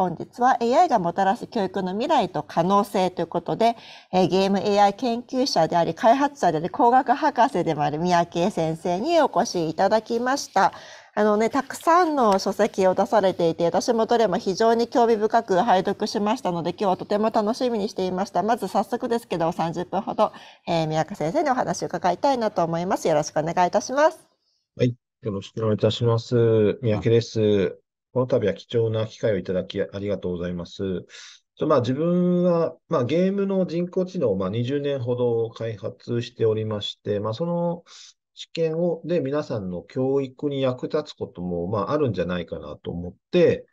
本日は AI がもたらす教育の未来と可能性ということで、えー、ゲーム AI 研究者であり、開発者であり、工学博士でもある三宅先生にお越しいただきました。あのね、たくさんの書籍を出されていて、私もどれも非常に興味深く拝読しましたので、今日はとても楽しみにしていました。まず早速ですけど、30分ほど、えー、三宅先生にお話を伺いたいなと思います。よろしくお願いいたします。はい、よろしくお願いいたします。三宅です。この度は貴重な機会をいただきありがとうございます。まあ、自分は、まあ、ゲームの人工知能を、まあ、20年ほど開発しておりまして、まあ、その知見をで皆さんの教育に役立つことも、まあ、あるんじゃないかなと思って、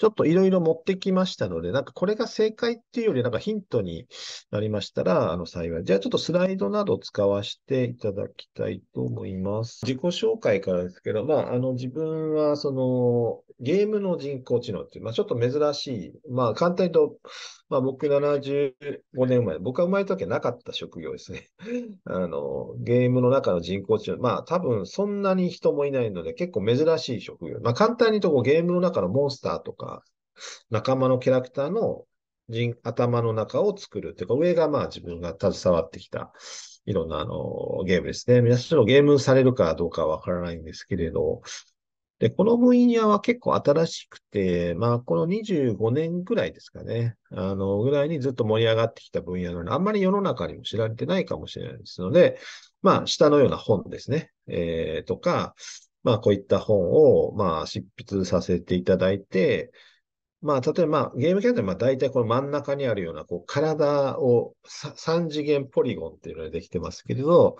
ちょっといろいろ持ってきましたので、なんかこれが正解っていうより、なんかヒントになりましたら、あの幸い。じゃあちょっとスライドなど使わせていただきたいと思います。自己紹介からですけど、まあ、あの自分はそのゲームの人工知能っていう、まあ、ちょっと珍しい、まあ簡単に言うと、まあ僕75年前、僕が生まれた時はなかった職業ですね。あの、ゲームの中の人工知能、まあ多分そんなに人もいないので結構珍しい職業。まあ簡単に言うとこうゲームの中のモンスターとか、仲間のキャラクターの人頭の中を作るというか、上がまあ自分が携わってきたいろんなあのゲームですね。皆さんゲームされるかどうかわからないんですけれど、で、この分野は結構新しくて、まあ、この25年ぐらいですかね。あの、ぐらいにずっと盛り上がってきた分野なので、あんまり世の中にも知られてないかもしれないですので、まあ、下のような本ですね。えー、とか、まあ、こういった本を、まあ、執筆させていただいて、まあ、例えば、まあ、ゲームキャンってまあ大体この真ん中にあるような、こう、体を3次元ポリゴンっていうのができてますけれど、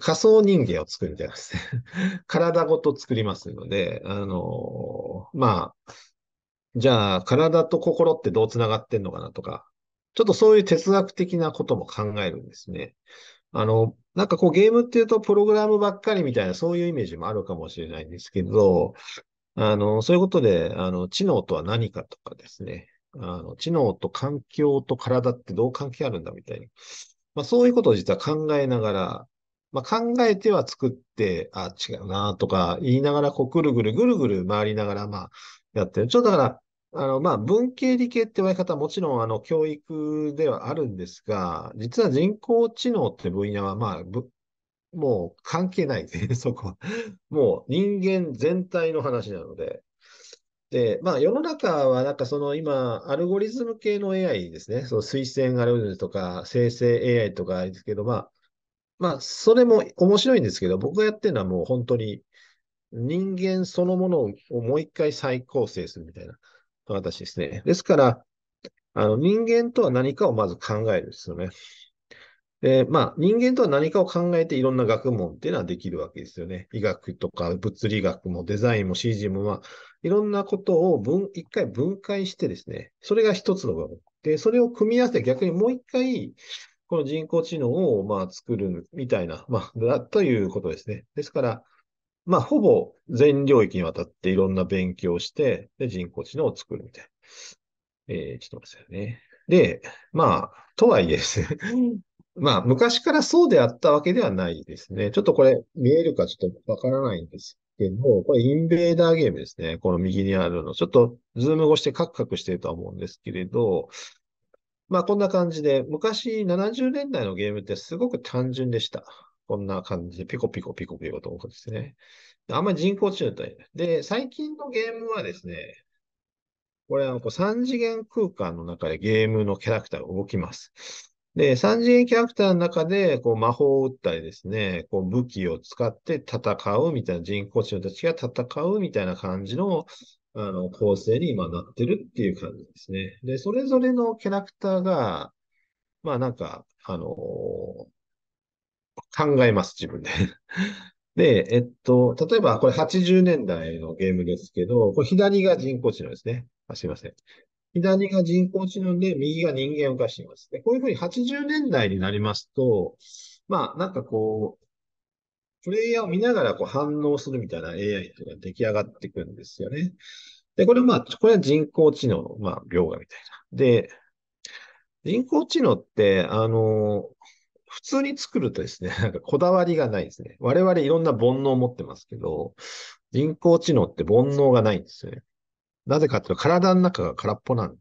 仮想人間を作るみたいなですね。体ごと作りますので、あのまあ、じゃあ、体と心ってどう繋がってんのかなとか、ちょっとそういう哲学的なことも考えるんですね。あの、なんかこうゲームっていうとプログラムばっかりみたいなそういうイメージもあるかもしれないんですけど、あの、そういうことで、あの、知能とは何かとかですね、あの、知能と環境と体ってどう関係あるんだみたいに。まあ、そういうことを実は考えながら、まあ、考えては作って、あ、違うなとか言いながら、こう、ぐるぐるぐるぐる回りながら、まあ、やってる。ちょっとだから、あの、まあ、文系理系って言われ方はもちろん、あの、教育ではあるんですが、実は人工知能って分野は、まあ、もう関係ないね、そこは。もう人間全体の話なので。で、まあ世の中はなんかその今、アルゴリズム系の AI ですね。その推薦アルゴリズムとか生成 AI とかですけど、まあ、まあそれも面白いんですけど、僕がやってるのはもう本当に人間そのものをもう一回再構成するみたいな形ですね。ですから、あの人間とは何かをまず考えるんですよね。で、まあ、人間とは何かを考えていろんな学問っていうのはできるわけですよね。医学とか物理学もデザインも CG も、まあ、いろんなことを分、一回分解してですね、それが一つの部分。で、それを組み合わせて逆にもう一回、この人工知能を、まあ、作るみたいな、まあ、だということですね。ですから、まあ、ほぼ全領域にわたっていろんな勉強をして、で、人工知能を作るみたいな。えー、ちょっと待ってくださいね。で、まあ、とはいえですね、まあ、昔からそうであったわけではないですね。ちょっとこれ見えるかちょっとわからないんですけど、これインベーダーゲームですね。この右にあるの。ちょっとズーム越してカクカクしてるとは思うんですけれど、まあこんな感じで、昔70年代のゲームってすごく単純でした。こんな感じでピコピコピコピコと動くんですね。あんまり人工知能とで、最近のゲームはですね、これはこう3次元空間の中でゲームのキャラクターが動きます。で、三次元キャラクターの中で、こう、魔法を打ったりですね、こう、武器を使って戦うみたいな、人工知能たちが戦うみたいな感じの、あの、構成に今なってるっていう感じですね。で、それぞれのキャラクターが、まあなんか、あのー、考えます、自分で で、えっと、例えばこれ80年代のゲームですけど、これ左が人工知能ですね。あすいません。左が人工知能で、右が人間を動かしています。で、こういうふうに80年代になりますと、まあ、なんかこう、プレイヤーを見ながらこう反応するみたいな AI というのが出来上がってくんですよね。で、これまあ、これは人工知能、まあ、描画みたいな。で、人工知能って、あの、普通に作るとですね、なんかこだわりがないですね。我々いろんな煩悩を持ってますけど、人工知能って煩悩がないんですよね。なぜかっていうと、体の中が空っぽなん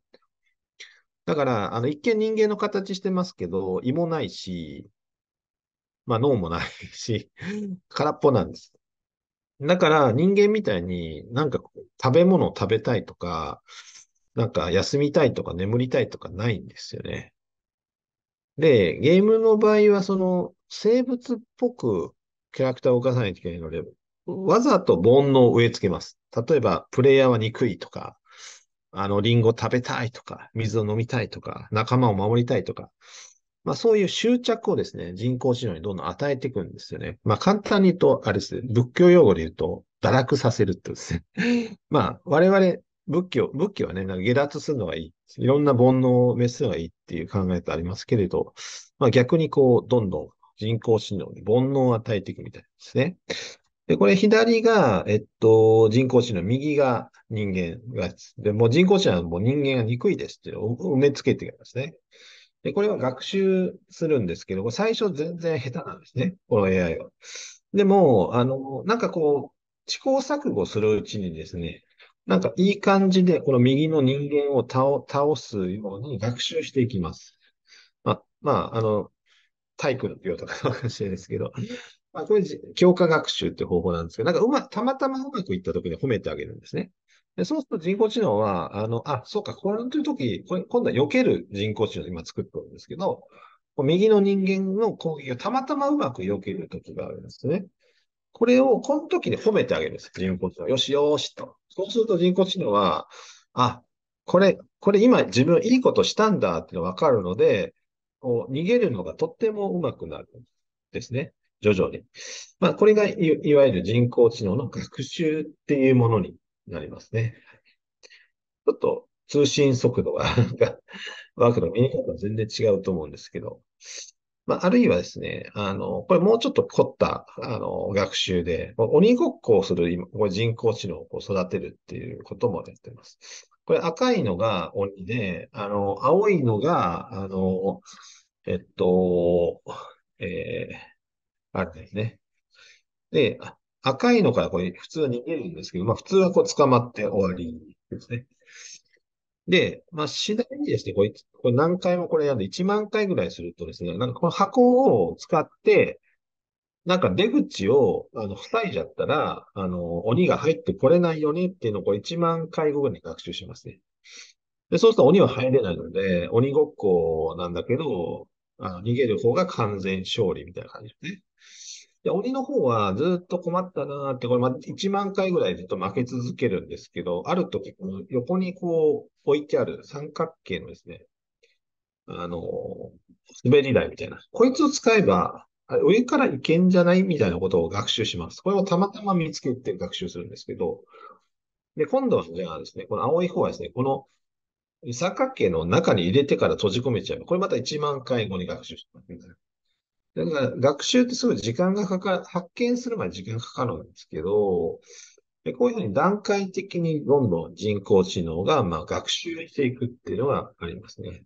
だから、あの、一見人間の形してますけど、胃もないし、まあ脳もないし、空っぽなんです。だから人間みたいになんか食べ物を食べたいとか、なんか休みたいとか眠りたいとかないんですよね。で、ゲームの場合はその生物っぽくキャラクターを動かさないといけないので、わざと煩悩を植え付けます。例えば、プレイヤーは憎いとか、あの、リンゴ食べたいとか、水を飲みたいとか、仲間を守りたいとか、まあそういう執着をですね、人工知能にどんどん与えていくんですよね。まあ簡単に言うと、あれですね、仏教用語で言うと、堕落させるってですね。まあ我々、仏教、仏教はね、なんか下脱するのがいい。いろんな煩悩を滅すのがいいっていう考えっありますけれど、まあ逆にこう、どんどん人工知能に煩悩を与えていくみたいですね。で、これ左が、えっと、人工知能、右が人間がでもう人工知能はもう人間が憎いですって埋め付けてるんですね。で、これは学習するんですけど、最初全然下手なんですね。この AI は。でも、あの、なんかこう、試行錯誤するうちにですね、なんかいい感じで、この右の人間を倒倒すように学習していきます。まあ、まあ、あの、体育のかもとかの話ですけど、まあ、これ、強化学習って方法なんですけど、なんかうま、たまたまうまくいった時に褒めてあげるんですね。でそうすると人工知能は、あの、あ、そうか、これの時、これ今度は避ける人工知能を今作ってるんですけど、右の人間の攻撃をたまたまうまく避ける時があるんですね。これを、この時に褒めてあげるんです。人工知能。よしよしと。そうすると人工知能は、あ、これ、これ今自分いいことしたんだってのわかるので、こう逃げるのがとってもうまくなるんですね。徐々に。まあ、これがいいわゆる人工知能の学習っていうものになりますね。ちょっと通信速度が ワークの見え方は全然違うと思うんですけど、まあ、あるいはですね、あの、これもうちょっと凝った、あの、学習で、鬼ごっこをする、今、これ人工知能を育てるっていうこともやってます。これ赤いのが鬼で、あの、青いのが、あの、えっと、えー、あるんですね。で、赤いのからこれ普通は逃げるんですけど、まあ普通はこう捕まって終わりですね。で、まあ次第にですね、これこれ何回もこれやるんで1万回ぐらいするとですね、なんかこの箱を使って、なんか出口をあの塞いじゃったら、あの、鬼が入ってこれないよねっていうのをこ1万回後ぐらいに学習しますね。で、そうすると鬼は入れないので、鬼ごっこなんだけど、あの逃げる方が完全勝利みたいな感じですね。で、鬼の方はずっと困ったなって、これま、1万回ぐらいずっと負け続けるんですけど、ある時、この横にこう置いてある三角形のですね、あのー、滑り台みたいな。こいつを使えば、上からいけんじゃないみたいなことを学習します。これをたまたま見つけて学習するんですけど、で、今度はじゃあですね、この青い方はですね、この三角形の中に入れてから閉じ込めちゃえば、これまた1万回後に学習します。だから学習ってすごい時間がかか、発見するまで時間がかかるんですけど、でこういうふうに段階的にどんどん人工知能がまあ学習していくっていうのがありますね。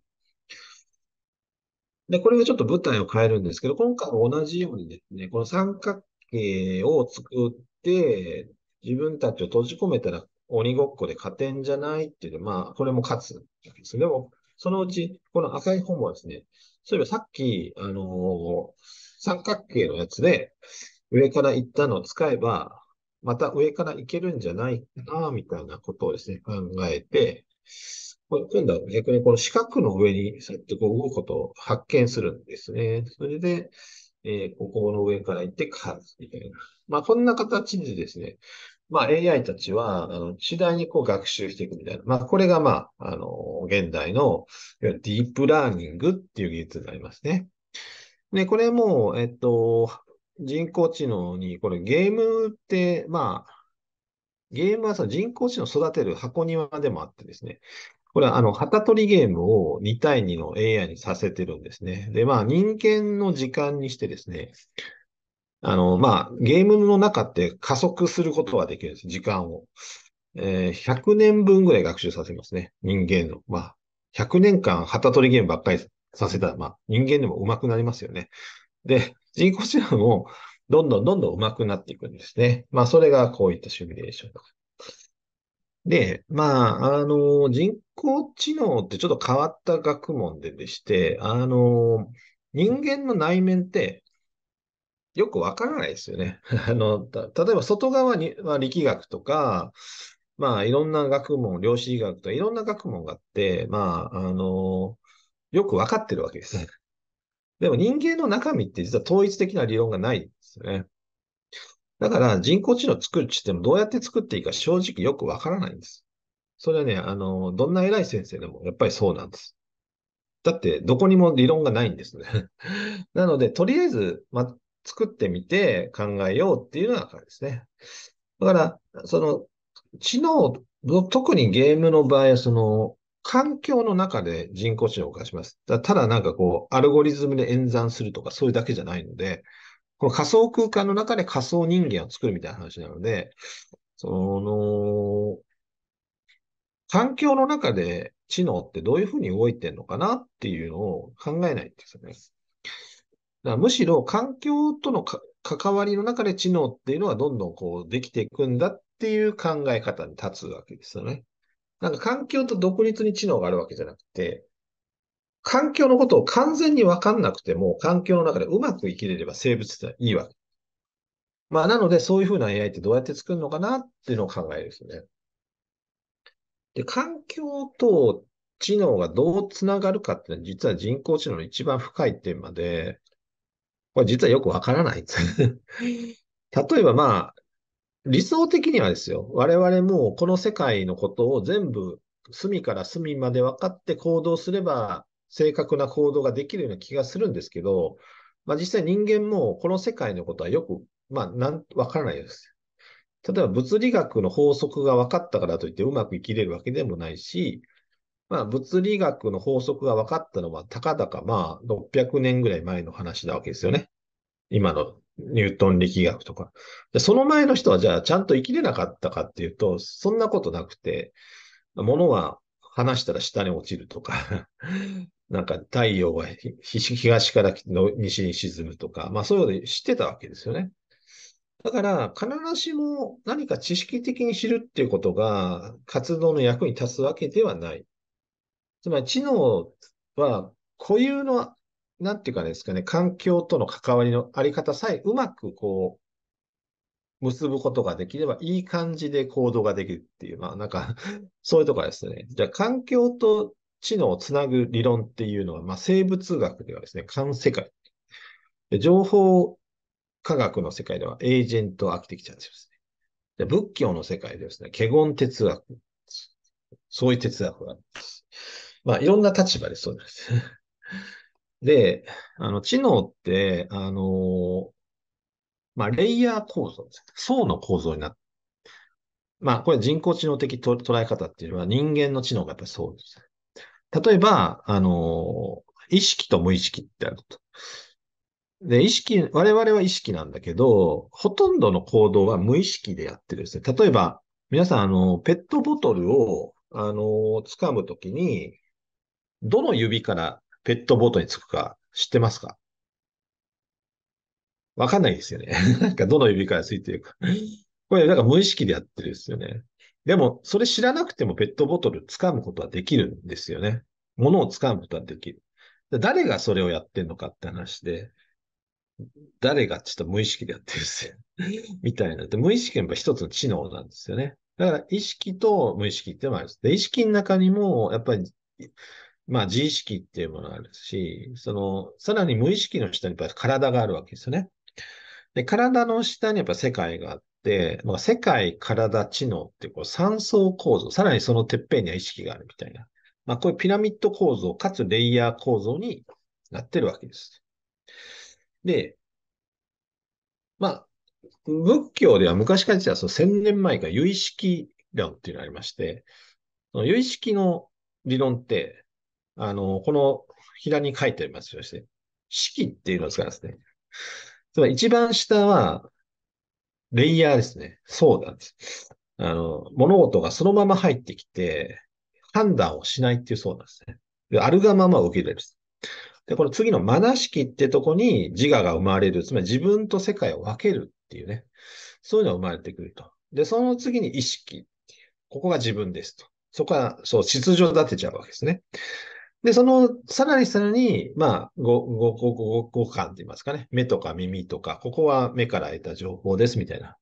で、これがちょっと舞台を変えるんですけど、今回も同じようにですね、この三角形を作って、自分たちを閉じ込めたら鬼ごっこで勝てんじゃないっていうまあ、これも勝つわけですでも、そのうち、この赤い方もですね、そういえばさっき、あのー、三角形のやつで、上から行ったのを使えば、また上から行けるんじゃないかな、みたいなことをですね、考えて、今度は逆にこの四角の上にさってこう動くことを発見するんですね。それで、えー、ここの上から行って、か、みたいな。まあ、こんな形でですね、まあ、AI たちは、あの、次第にこう学習していくみたいな。まあ、これが、まあ、あの、現代の、ディープラーニングっていう技術になりますね。で、これも、えっと、人工知能に、これゲームって、まあ、ゲームはその人工知能を育てる箱庭でもあってですね、これはあの、旗取りゲームを2対2の AI にさせてるんですね。で、まあ、人間の時間にしてですね、あの、まあ、ゲームの中って加速することができるんです。時間を。えー、100年分ぐらい学習させますね。人間の。まあ、100年間旗取りゲームばっかりさせたら、まあ、人間でも上手くなりますよね。で、人工知能もどんどんどんどん上手くなっていくんですね。まあ、それがこういったシミュレーションとか。で、まあ、あの、人工知能ってちょっと変わった学問ででして、あの、人間の内面ってよくわからないですよね。あの、例えば外側には力学とか、まあいろんな学問、量子医学とかいろんな学問があって、まあ、あの、よくわかってるわけです。でも人間の中身って実は統一的な理論がないんですよね。だから人工知能作るってってもどうやって作っていいか正直よくわからないんです。それはね、あの、どんな偉い先生でもやっぱりそうなんです。だってどこにも理論がないんですね。なので、とりあえず、ま、作ってみて考えようっていうのがですね。だから、その、知能、特にゲームの場合、は、その、環境の中で人工知能を動かします。だただなんかこう、アルゴリズムで演算するとか、そういうだけじゃないので、この仮想空間の中で仮想人間を作るみたいな話なので、その、環境の中で知能ってどういうふうに動いてるのかなっていうのを考えないんですよね。だからむしろ環境との関わりの中で知能っていうのはどんどんこうできていくんだっていう考え方に立つわけですよね。なんか環境と独立に知能があるわけじゃなくて、環境のことを完全にわかんなくても、環境の中でうまく生きれれば生物っていいわけ。まあ、なので、そういうふうな AI ってどうやって作るのかなっていうのを考えるんですね。で、環境と知能がどうつながるかっていうのは、実は人工知能の一番深いテーマで、これ実はよくわからない。例えばまあ、理想的にはですよ、我々もこの世界のことを全部隅から隅まで分かって行動すれば、正確な行動ができるような気がするんですけど、まあ実際人間もこの世界のことはよく、まあなん、わからないです。例えば物理学の法則が分かったからといってうまく生きれるわけでもないし、まあ、物理学の法則が分かったのは、たかだかまあ、600年ぐらい前の話なわけですよね。今のニュートン力学とか。その前の人は、じゃあ、ちゃんと生きれなかったかっていうと、そんなことなくて、物は離したら下に落ちるとか なんか太陽は東から西に沈むとか、まあそういうので知ってたわけですよね。だから、必ずしも何か知識的に知るっていうことが活動の役に立つわけではない。つまり知能は固有の、なんていうかですかね、環境との関わりのあり方さえうまくこう、結ぶことができれば、いい感じで行動ができるっていう、まあなんかそういうところですね。じゃあ環境と知能をつなぐ理論っていうのは、まあ生物学ではですね、環世界。情報科学の世界ではエージェントアーキテクチャですね。で仏教の世界でですね、華厳哲学。そういう哲学があります。まあ、いろんな立場でそうなんです。で、あの、知能って、あの、まあ、レイヤー構造です。層の構造になって、まあ、これ人工知能的捉え方っていうのは人間の知能がやっぱりそうです。例えば、あの、意識と無意識ってあると。で、意識、我々は意識なんだけど、ほとんどの行動は無意識でやってるんですね。例えば、皆さん、あの、ペットボトルを、あの、掴むときに、どの指からペットボートにつくか知ってますかわかんないですよね。なんかどの指からついてるか。これなんか無意識でやってるんですよね。でも、それ知らなくてもペットボトル掴むことはできるんですよね。物を掴むことはできる。誰がそれをやってんのかって話で、誰がちょっと無意識でやってるんですよ。みたいな。で無意識は一つの知能なんですよね。だから意識と無意識ってのもあるんです。で、意識の中にも、やっぱりまあ自意識っていうものがあるし、その、さらに無意識の下にやっぱ体があるわけですよね。で、体の下にやっぱ世界があって、まあ、世界、体、知能ってこう3層構造、さらにそのてっぺんには意識があるみたいな。まあ、こういうピラミッド構造、かつレイヤー構造になってるわけです。で、まあ、仏教では昔から実はその1000年前から有意識論っていうのがありまして、その有意識の理論って、あの、この左に書いてありますよして、式っていうのを使いますね。つまり一番下は、レイヤーですね。そうなんです。あの、物事がそのまま入ってきて、判断をしないっていうそうなんですね。であるがままを受け入れる。で、この次のまな式ってとこに自我が生まれる。つまり自分と世界を分けるっていうね。そういうのが生まれてくると。で、その次に意識ここが自分ですと。そこは、そう、秩序立てちゃうわけですね。で、その、さらにさらに、まあ、ご、ご、ご、ご、ご感って言いますかね。目とか耳とか、ここは目から得た情報ですみたいな。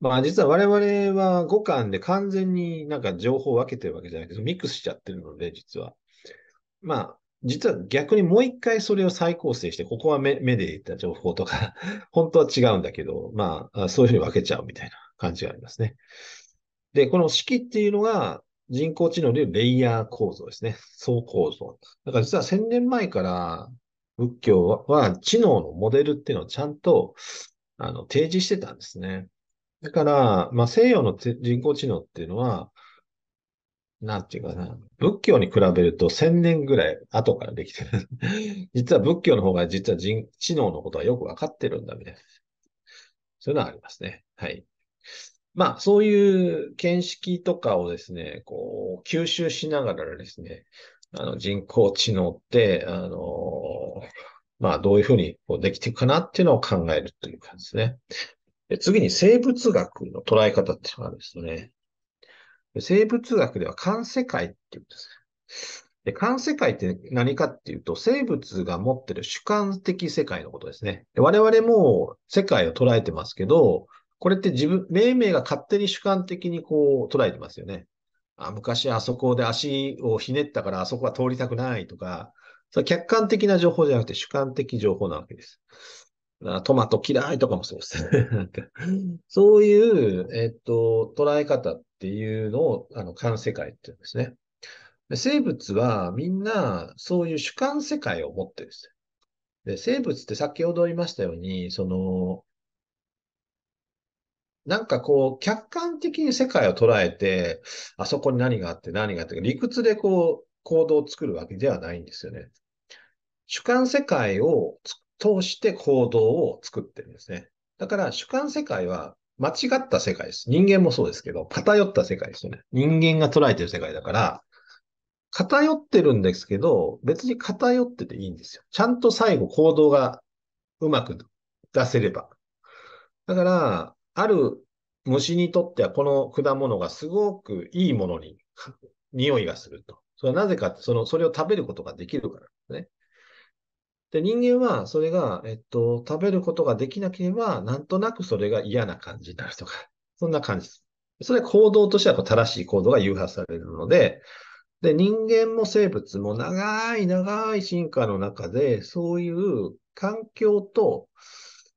まあ、実は我々は五感で完全になんか情報を分けてるわけじゃないけど、ミックスしちゃってるので、実は。まあ、実は逆にもう一回それを再構成して、ここは目目で得た情報とか 本当は違うんだけど、まあ、そういうふうに分けちゃうみたいな感じがありますね。で、この式っていうのが、人工知能でいうレイヤー構造ですね。層構造。だから実は1000年前から仏教は知能のモデルっていうのをちゃんとあの提示してたんですね。だから、まあ、西洋の人工知能っていうのは、なんていうかな、仏教に比べると1000年ぐらい後からできてる。実は仏教の方が実は人知能のことはよくわかってるんだみたいな。そういうのはありますね。はい。まあ、そういう見識とかをですね、こう、吸収しながらですね、あの、人工知能って、あの、まあ、どういうふうにこうできていくかなっていうのを考えるという感じですね。で次に生物学の捉え方っていうのがあるんですよね。生物学では環世界っていうんですで環世界って何かっていうと、生物が持ってる主観的世界のことですね。で我々も世界を捉えてますけど、これって自分、命名が勝手に主観的にこう捉えてますよね。あ昔あそこで足をひねったからあそこは通りたくないとか、それ客観的な情報じゃなくて主観的情報なわけです。トマト嫌いとかもそうですね。そういう、えっと、捉え方っていうのを、あの、感世界って言うんですね。生物はみんなそういう主観世界を持ってるんです。で生物って先ほど言いましたように、その、なんかこう、客観的に世界を捉えて、あそこに何があって何があって、理屈でこう、行動を作るわけではないんですよね。主観世界を通して行動を作ってるんですね。だから主観世界は間違った世界です。人間もそうですけど、偏った世界ですよね。人間が捉えてる世界だから、偏ってるんですけど、別に偏ってていいんですよ。ちゃんと最後行動がうまく出せれば。だから、ある虫にとってはこの果物がすごくいいものに、匂いがすると。それはなぜかって、その、それを食べることができるからですね。で、人間はそれが、えっと、食べることができなければ、なんとなくそれが嫌な感じになるとか、そんな感じです。それは行動としては正しい行動が誘発されるので、で、人間も生物も長い長い進化の中で、そういう環境と、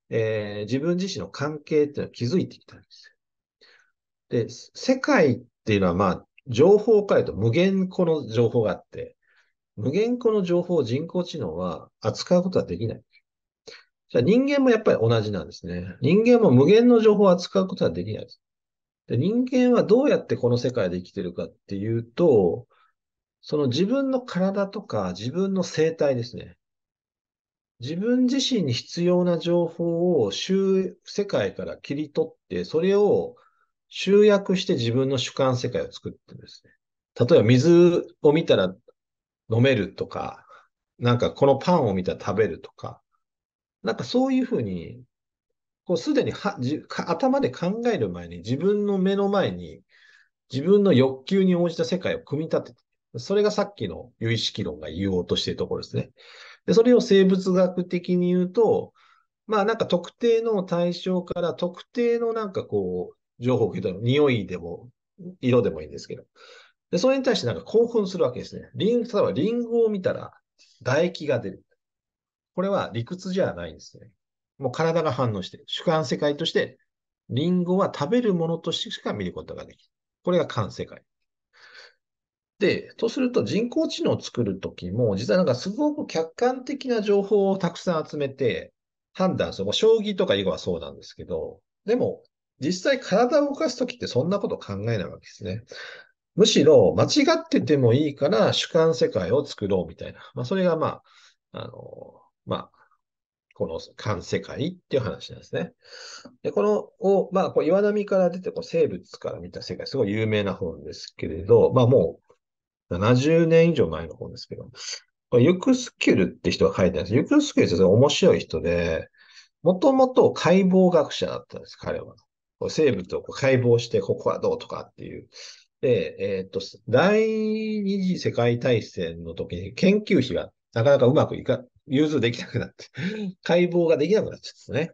えー、自分自身の関係っていうのを築いてきたんですで、世界っていうのは、まあ、情報を変えると無限個の情報があって、無限個の情報を人工知能は扱うことはできない。じゃあ人間もやっぱり同じなんですね。人間も無限の情報を扱うことはできないです。で人間はどうやってこの世界で生きてるかっていうと、その自分の体とか自分の生態ですね。自分自身に必要な情報を周世界から切り取って、それを集約して自分の主観世界を作ってですね、例えば水を見たら飲めるとか、なんかこのパンを見たら食べるとか、なんかそういうふうに、こうすでには頭で考える前に自分の目の前に自分の欲求に応じた世界を組み立てて、それがさっきの有意識論が言おうとしているところですね。で、それを生物学的に言うと、まあなんか特定の対象から特定のなんかこう、情報を受け取る。匂いでも、色でもいいんですけど。で、それに対してなんか興奮するわけですね。リン、例えばリンゴを見たら唾液が出る。これは理屈じゃないんですね。もう体が反応して、主観世界として、リンゴは食べるものとしてしか見ることができる。これが感世界。で、とすると人工知能を作るときも、実はなんかすごく客観的な情報をたくさん集めて判断する。将棋とか囲碁はそうなんですけど、でも実際体を動かすときってそんなこと考えないわけですね。むしろ間違っててもいいから主観世界を作ろうみたいな。まあ、それがまあ、あの、まあ、この観世界っていう話なんですね。で、この、をまあ、こう岩波から出てこう生物から見た世界、すごい有名な本ですけれど、まあもう70年以上前の本ですけど、ユクスキュルって人が書いてあるんです。ユクスキュルって面白い人で、もともと解剖学者だったんです、彼は。生物をこう解剖して、ここはどうとかっていう。で、えー、っと、第二次世界大戦の時に研究費がなかなかうまくいか、融通できなくなって、解剖ができなくなっちゃったんですね。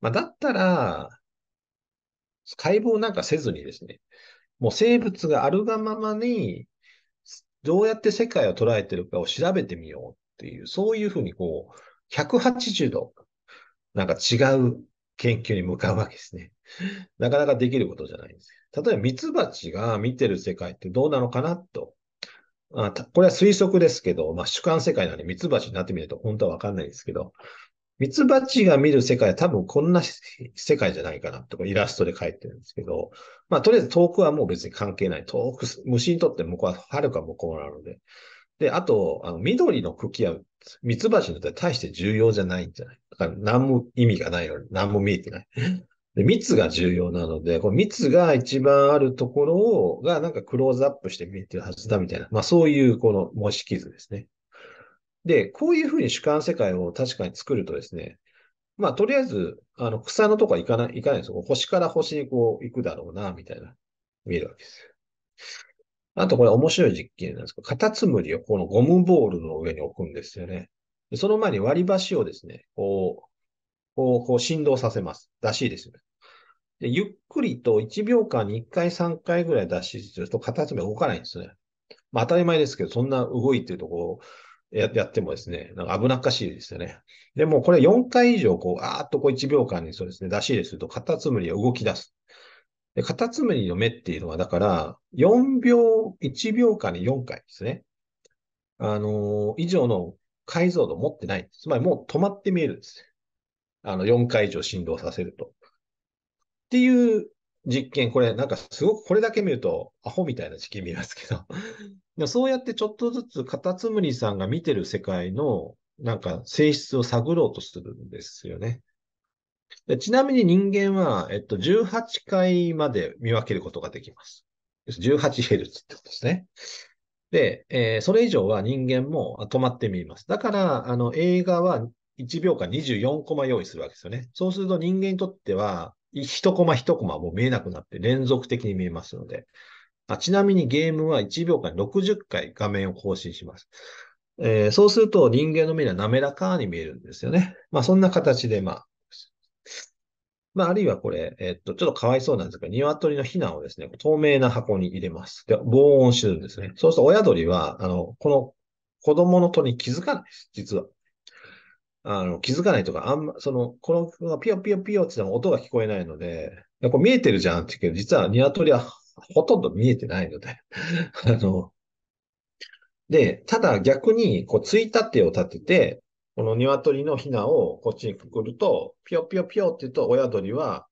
まあ、だったら、解剖なんかせずにですね、もう生物があるがままに、どうやって世界を捉えてるかを調べてみようっていう、そういうふうにこう、180度、なんか違う研究に向かうわけですね。なかなかできることじゃないんです。例えば、ミツバチが見てる世界ってどうなのかなと。あこれは推測ですけど、まあ、主観世界なんでミツバチになってみると本当はわかんないですけど、ミツバチが見る世界は多分こんな世界じゃないかなとかイラストで書いてるんですけど、まあとりあえず遠くはもう別に関係ない。遠く、虫にとって向こうは遥か向こうなので。で、あと、あの緑の茎はミツバチにとって大して重要じゃないんじゃないだから何も意味がないのに何も見えてない。で、密が重要なので、この密が一番あるところを、がなんかクローズアップして見えてるはずだみたいな、まあそういうこの模式図ですね。で、こういうふうに主観世界を確かに作るとですね、まあとりあえず、あの草のとこは行かない、行かないですよ。星から星にこう行くだろうな、みたいな、見えるわけですあとこれ面白い実験なんですけど、カタツムリをこのゴムボールの上に置くんですよね。その前に割り箸をですね、こう、こう振動させます。出し入れする。でゆっくりと1秒間に1回3回ぐらい出し入れすると片爪動かないんですね。まあ当たり前ですけど、そんな動いてるとこうややってもですね、なんか危なっかしいですよね。でもこれ4回以上こう、あーっとこう1秒間にそうですね、出し入れすると片つむりは動き出す。で、カタツムリの目っていうのは、だから、4秒、1秒間に4回ですね。あのー、以上の解像度を持ってない。つまりもう止まって見えるんです。あの、4回以上振動させると。っていう実験、これなんかすごくこれだけ見るとアホみたいな実験見ますけど でもそうやってちょっとずつカタツムリさんが見てる世界のなんか性質を探ろうとするんですよね。でちなみに人間は、えっと、18回まで見分けることができます。18Hz ってことですね。で、えー、それ以上は人間も止まって見ます。だから、あの、映画は1秒間24コマ用意するわけですよね。そうすると人間にとっては、1コマ1コマもう見えなくなって連続的に見えますので。あちなみにゲームは1秒間60回画面を更新します。えー、そうすると人間の目には滑らかに見えるんですよね。まあそんな形で、まあ、まああるいはこれ、えー、っと、ちょっとかわいそうなんですけど、鶏のヒナをですね、透明な箱に入れます。で、防音してるんですね。そうすると親鳥は、あの、この子供の鳥に気づかないです、実は。あの、気づかないとか、あんま、その、この曲がピヨピヨピヨって音が聞こえないので、これ見えてるじゃんって言うけど、実は鶏はほとんど見えてないので あの、で、ただ逆に、こう、ついたてを立てて、この鶏のひなをこっちにくくると、ピヨピヨピヨって言うと、親鳥は、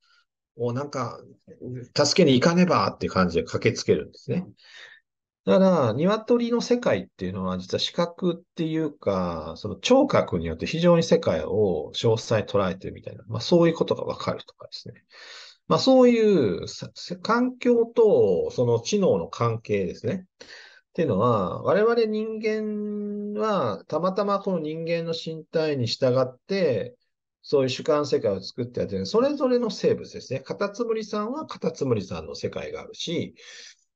もうなんか、助けに行かねばっていう感じで駆けつけるんですね。だから、鶏の世界っていうのは、実は視覚っていうか、その聴覚によって非常に世界を詳細に捉えてるみたいな、まあそういうことがわかるとかですね。まあそういう環境とその知能の関係ですね。っていうのは、我々人間はたまたまこの人間の身体に従って、そういう主観世界を作ってやってる、それぞれの生物ですね。カタツムリさんはカタツムリさんの世界があるし、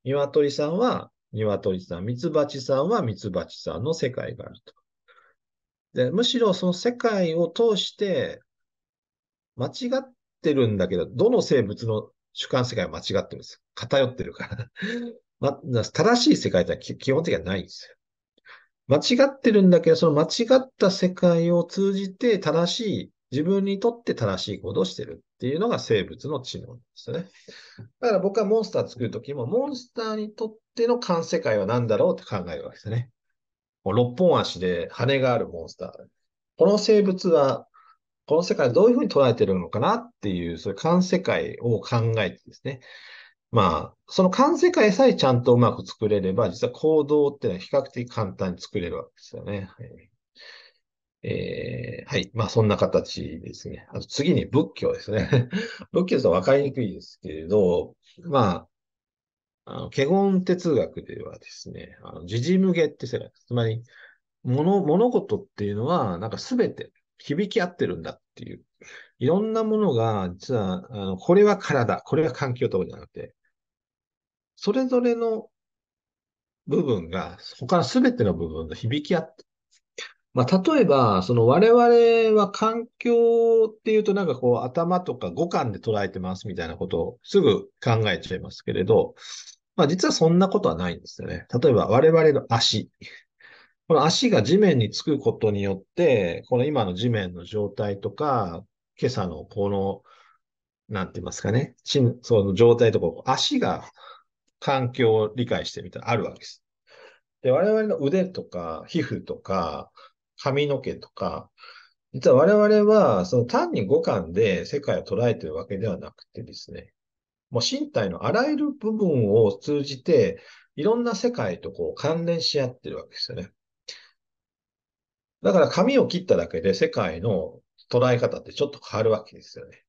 鶏さんは鶏さん、ミツバチさんはミツバチさんの世界があると。でむしろその世界を通して、間違ってるんだけど、どの生物の主観世界は間違ってるんです。偏ってるから。ま、正しい世界って基本的にはないんですよ。間違ってるんだけど、その間違った世界を通じて正しい、自分にとって正しいことをしてるっていうのが生物の知能なんですね。だから僕はモンスター作るときも、モンスターにとっての環世界は何だろうって考えるわけですね。もう6本足で羽があるモンスター。この生物は、この世界どういうふうに捉えてるのかなっていう、そういう環世界を考えてですね。まあ、その環世界さえちゃんとうまく作れれば、実は行動っていうのは比較的簡単に作れるわけですよね。はいえー、はい。まあ、そんな形ですね。あと次に仏教ですね。仏教とは分かりにくいですけれど、まあ、あの、華厳哲学ではですね、あの、時事無下って世界です。つまり、物、物事っていうのは、なんかすべて響き合ってるんだっていう。いろんなものが、実は、あの、これは体、これは環境とかじゃなくて、それぞれの部分が、他のすべての部分と響き合って、まあ、例えば、その我々は環境っていうとなんかこう頭とか五感で捉えてますみたいなことをすぐ考えちゃいますけれど、まあ実はそんなことはないんですよね。例えば我々の足。この足が地面につくことによって、この今の地面の状態とか、今朝のこの、なんて言いますかね、その状態とか、足が環境を理解してみたらあるわけです。で、我々の腕とか皮膚とか、髪の毛とか、実は我々は、その単に五感で世界を捉えてるわけではなくてですね、もう身体のあらゆる部分を通じて、いろんな世界とこう関連し合ってるわけですよね。だから髪を切っただけで世界の捉え方ってちょっと変わるわけですよね。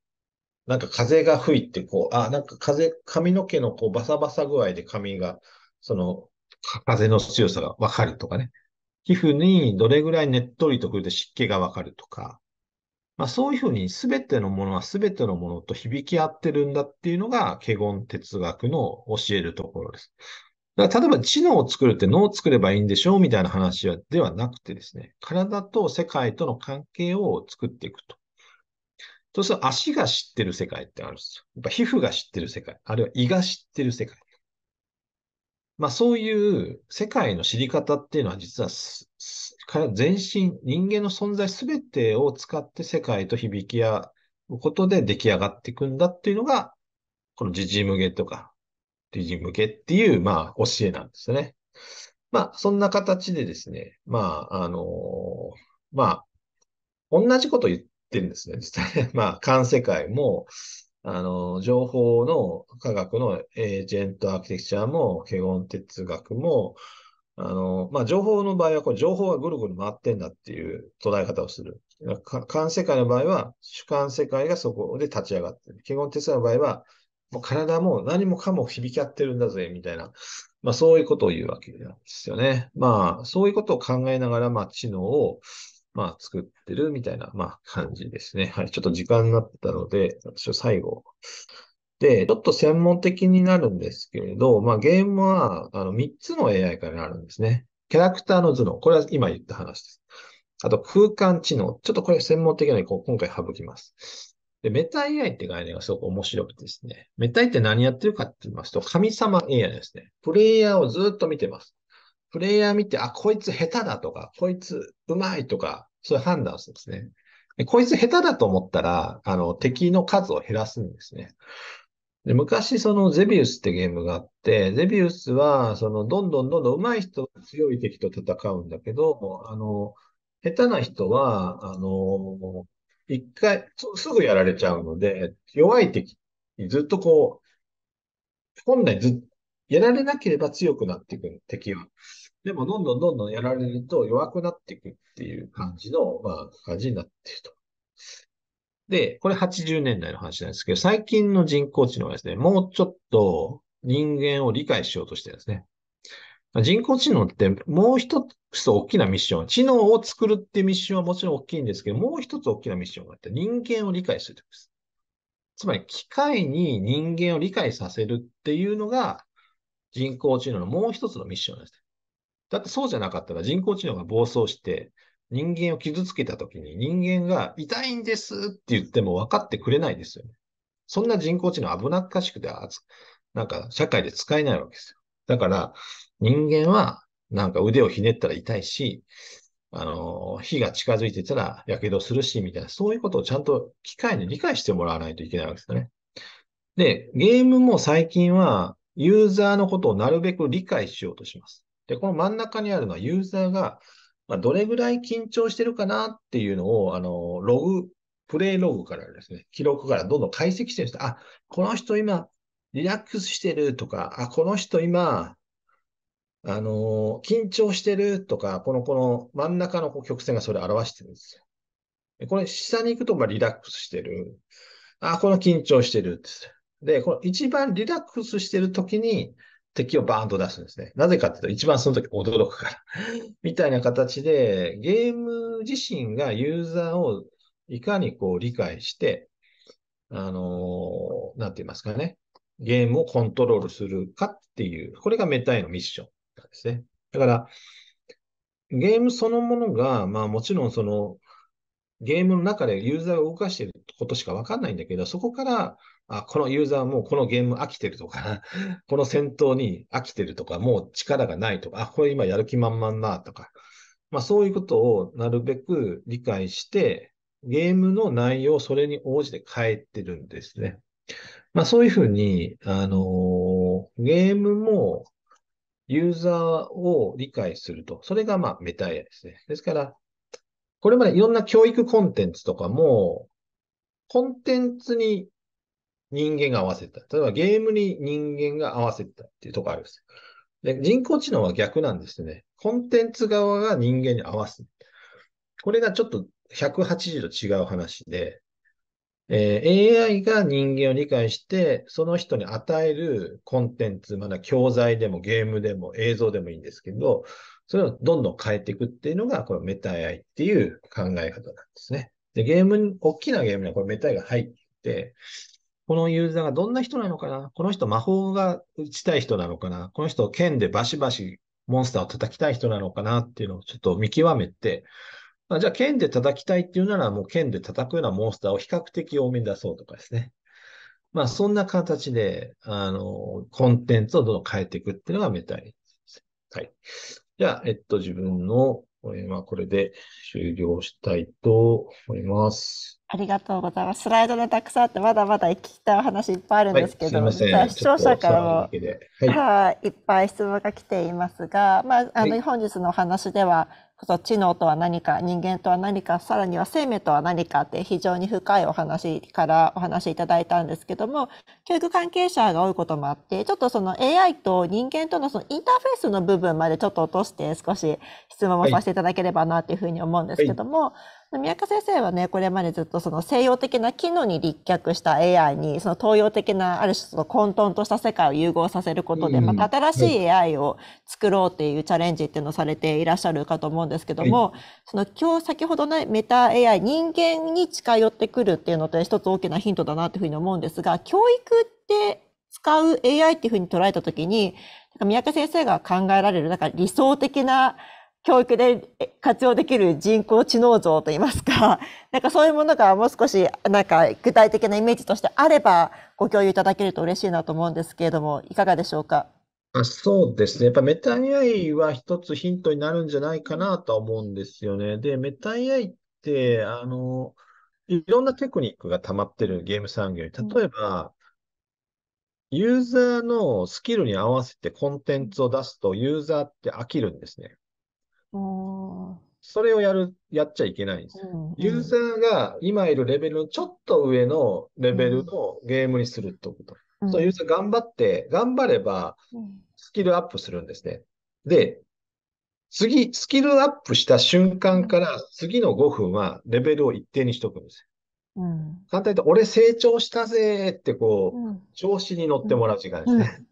なんか風が吹いて、こう、あ、なんか風、髪の毛のこうバサバサ具合で髪が、その、風の強さがわかるとかね。皮膚にどれぐらいねっとりとくると湿気がわかるとか、まあそういうふうに全てのものは全てのものと響き合ってるんだっていうのが、華厳哲学の教えるところです。だから例えば知能を作るって脳を作ればいいんでしょうみたいな話ではなくてですね、体と世界との関係を作っていくと。そうすると足が知ってる世界ってあるんですよ。やっぱ皮膚が知ってる世界、あるいは胃が知ってる世界。まあそういう世界の知り方っていうのは実は全身、人間の存在すべてを使って世界と響き合うことで出来上がっていくんだっていうのが、このジイ無下とか、ジイ無下っていう、まあ教えなんですよね。まあそんな形でですね、まああのー、まあ同じこと言ってるんですね、実はね。まあ、環世界も、あの、情報の科学のエージェントアーキテクチャも、ケゴン哲学も、あの、まあ、情報の場合は、これ、情報がぐるぐる回ってんだっていう捉え方をする。観世界の場合は、主観世界がそこで立ち上がってる。ケゴン哲学の場合は、もう体も何もかも響き合ってるんだぜ、みたいな。まあ、そういうことを言うわけなんですよね。まあ、そういうことを考えながら、まあ、知能を、まあ、作ってるみたいな、まあ、感じですね。はい。ちょっと時間になったので、私は最後。で、ちょっと専門的になるんですけれど、まあ、ゲームは、あの、3つの AI からなるんですね。キャラクターの頭脳。これは今言った話です。あと、空間知能。ちょっとこれ専門的なのに、今回省きます。で、メタ AI って概念がすごく面白くてですね。メタ AI って何やってるかって言いますと、神様 AI ですね。プレイヤーをずっと見てます。プレイヤー見て、あ、こいつ下手だとか、こいつうまいとか、そういう判断をするんですね。でこいつ下手だと思ったら、あの、敵の数を減らすんですね。で昔、そのゼビウスってゲームがあって、ゼビウスは、その、どんどんどんどん上手い人強い敵と戦うんだけど、あの、下手な人は、あの、一回、すぐやられちゃうので、弱い敵、ずっとこう、本来ずやられなければ強くなっていく敵は。でも、どんどんどんどんやられると弱くなっていくっていう感じの、まあ、感じになっていると。で、これ80年代の話なんですけど、最近の人工知能はですね、もうちょっと人間を理解しようとしてるんですね。人工知能ってもう一つ大きなミッション、知能を作るっていうミッションはもちろん大きいんですけど、もう一つ大きなミッションがあって、人間を理解するということです。つまり、機械に人間を理解させるっていうのが、人工知能のもう一つのミッションですね。だってそうじゃなかったら人工知能が暴走して、人間を傷つけた時に人間が痛いんですって言っても分かってくれないですよね。そんな人工知能危なっかしくて、なんか社会で使えないわけですよ。だから人間はなんか腕をひねったら痛いし、あの、火が近づいてたら火傷するし、みたいな、そういうことをちゃんと機械に理解してもらわないといけないわけですよね。で、ゲームも最近はユーザーのことをなるべく理解しようとします。で、この真ん中にあるのはユーザーが、まあ、どれぐらい緊張してるかなっていうのを、あの、ログ、プレイログからですね、記録からどんどん解析してるんです。あ、この人今、リラックスしてるとか、あ、この人今、あの緊張してるとか、この、この真ん中の曲線がそれを表してるんですよ。これ、下に行くと、まあ、リラックスしてる。あ、この緊張してるで、この一番リラックスしてるときに、敵をバーンと出すんですね。なぜかっていうと、一番その時驚くからみたいな形で、ゲーム自身がユーザーをいかにこう理解して、あのー、なんて言いますかね。ゲームをコントロールするかっていう、これがメタへのミッションなんですね。だから、ゲームそのものが、まあもちろんそのゲームの中でユーザーを動かしていることしかわかんないんだけど、そこから、あ、このユーザーはもうこのゲーム飽きてるとか、この戦闘に飽きてるとか、もう力がないとか、あ、これ今やる気満々なとか、まあそういうことをなるべく理解して、ゲームの内容をそれに応じて変えてるんですね。まあそういうふうに、あのー、ゲームもユーザーを理解すると。それがまあメタイアですね。ですから、これまでいろんな教育コンテンツとかも、コンテンツに人間が合わせた。例えばゲームに人間が合わせたっていうところあるんです。で人工知能は逆なんですね。コンテンツ側が人間に合わす。これがちょっと180度違う話で、えー、AI が人間を理解して、その人に与えるコンテンツ、まだ教材でもゲームでも映像でもいいんですけど、それをどんどん変えていくっていうのが、このメタ AI っていう考え方なんですね。で、ゲームに、大きなゲームにはこれメタ AI が入って、このユーザーがどんな人なのかなこの人魔法が打ちたい人なのかなこの人剣でバシバシモンスターを叩きたい人なのかなっていうのをちょっと見極めて、まあ、じゃあ剣で叩きたいっていうならもう剣で叩くようなモンスターを比較的多めに出そうとかですね。まあそんな形で、あの、コンテンツをどんどん変えていくっていうのがメタに。はい。じゃあ、えっと、自分の、これで終了したいと思います。ありがとうございます。スライドでたくさんあって、まだまだ聞きたいお話いっぱいあるんですけど、はい、実は視聴者からも、はい、いっぱい質問が来ていますが、まあ、あの、本日のお話では、そ知能とは何か人間とは何かさらには生命とは何かって非常に深いお話からお話いただいたんですけども教育関係者が多いこともあってちょっとその AI と人間とのそのインターフェースの部分までちょっと落として少し質問をさせていただければなというふうに思うんですけども、はいはい宮家先生はねこれまでずっとその西洋的な機能に立脚した AI にその東洋的なある種の混沌とした世界を融合させることで、うん、また新しい AI を作ろうっていうチャレンジっていうのをされていらっしゃるかと思うんですけども、はい、その今日先ほどねメタ AI 人間に近寄ってくるっていうのって一つ大きなヒントだなっていうふうに思うんですが教育って使う AI っていうふうに捉えた時に宮家先生が考えられるなんか理想的な教育で活用できる人工知能像といいますか、なんかそういうものがもう少し、なんか具体的なイメージとしてあれば、ご共有いただけると嬉しいなと思うんですけれども、いかがでしょうか。あそうですね。やっぱメタ AI は一つヒントになるんじゃないかなと思うんですよね。で、メタ AI って、あの、いろんなテクニックが溜まってるゲーム産業に、例えば、ユーザーのスキルに合わせてコンテンツを出すと、ユーザーって飽きるんですね。それをやる、やっちゃいけないんですよ。うんうん、ユーザーが今いるレベルのちょっと上のレベルのゲームにするってこと。うん、そう、ユーザー頑張って、頑張れば、スキルアップするんですね。で、次、スキルアップした瞬間から、次の5分はレベルを一定にしとくんですよ。うん、簡単に言うと、俺成長したぜってこう、うん、調子に乗ってもらう時間ですね。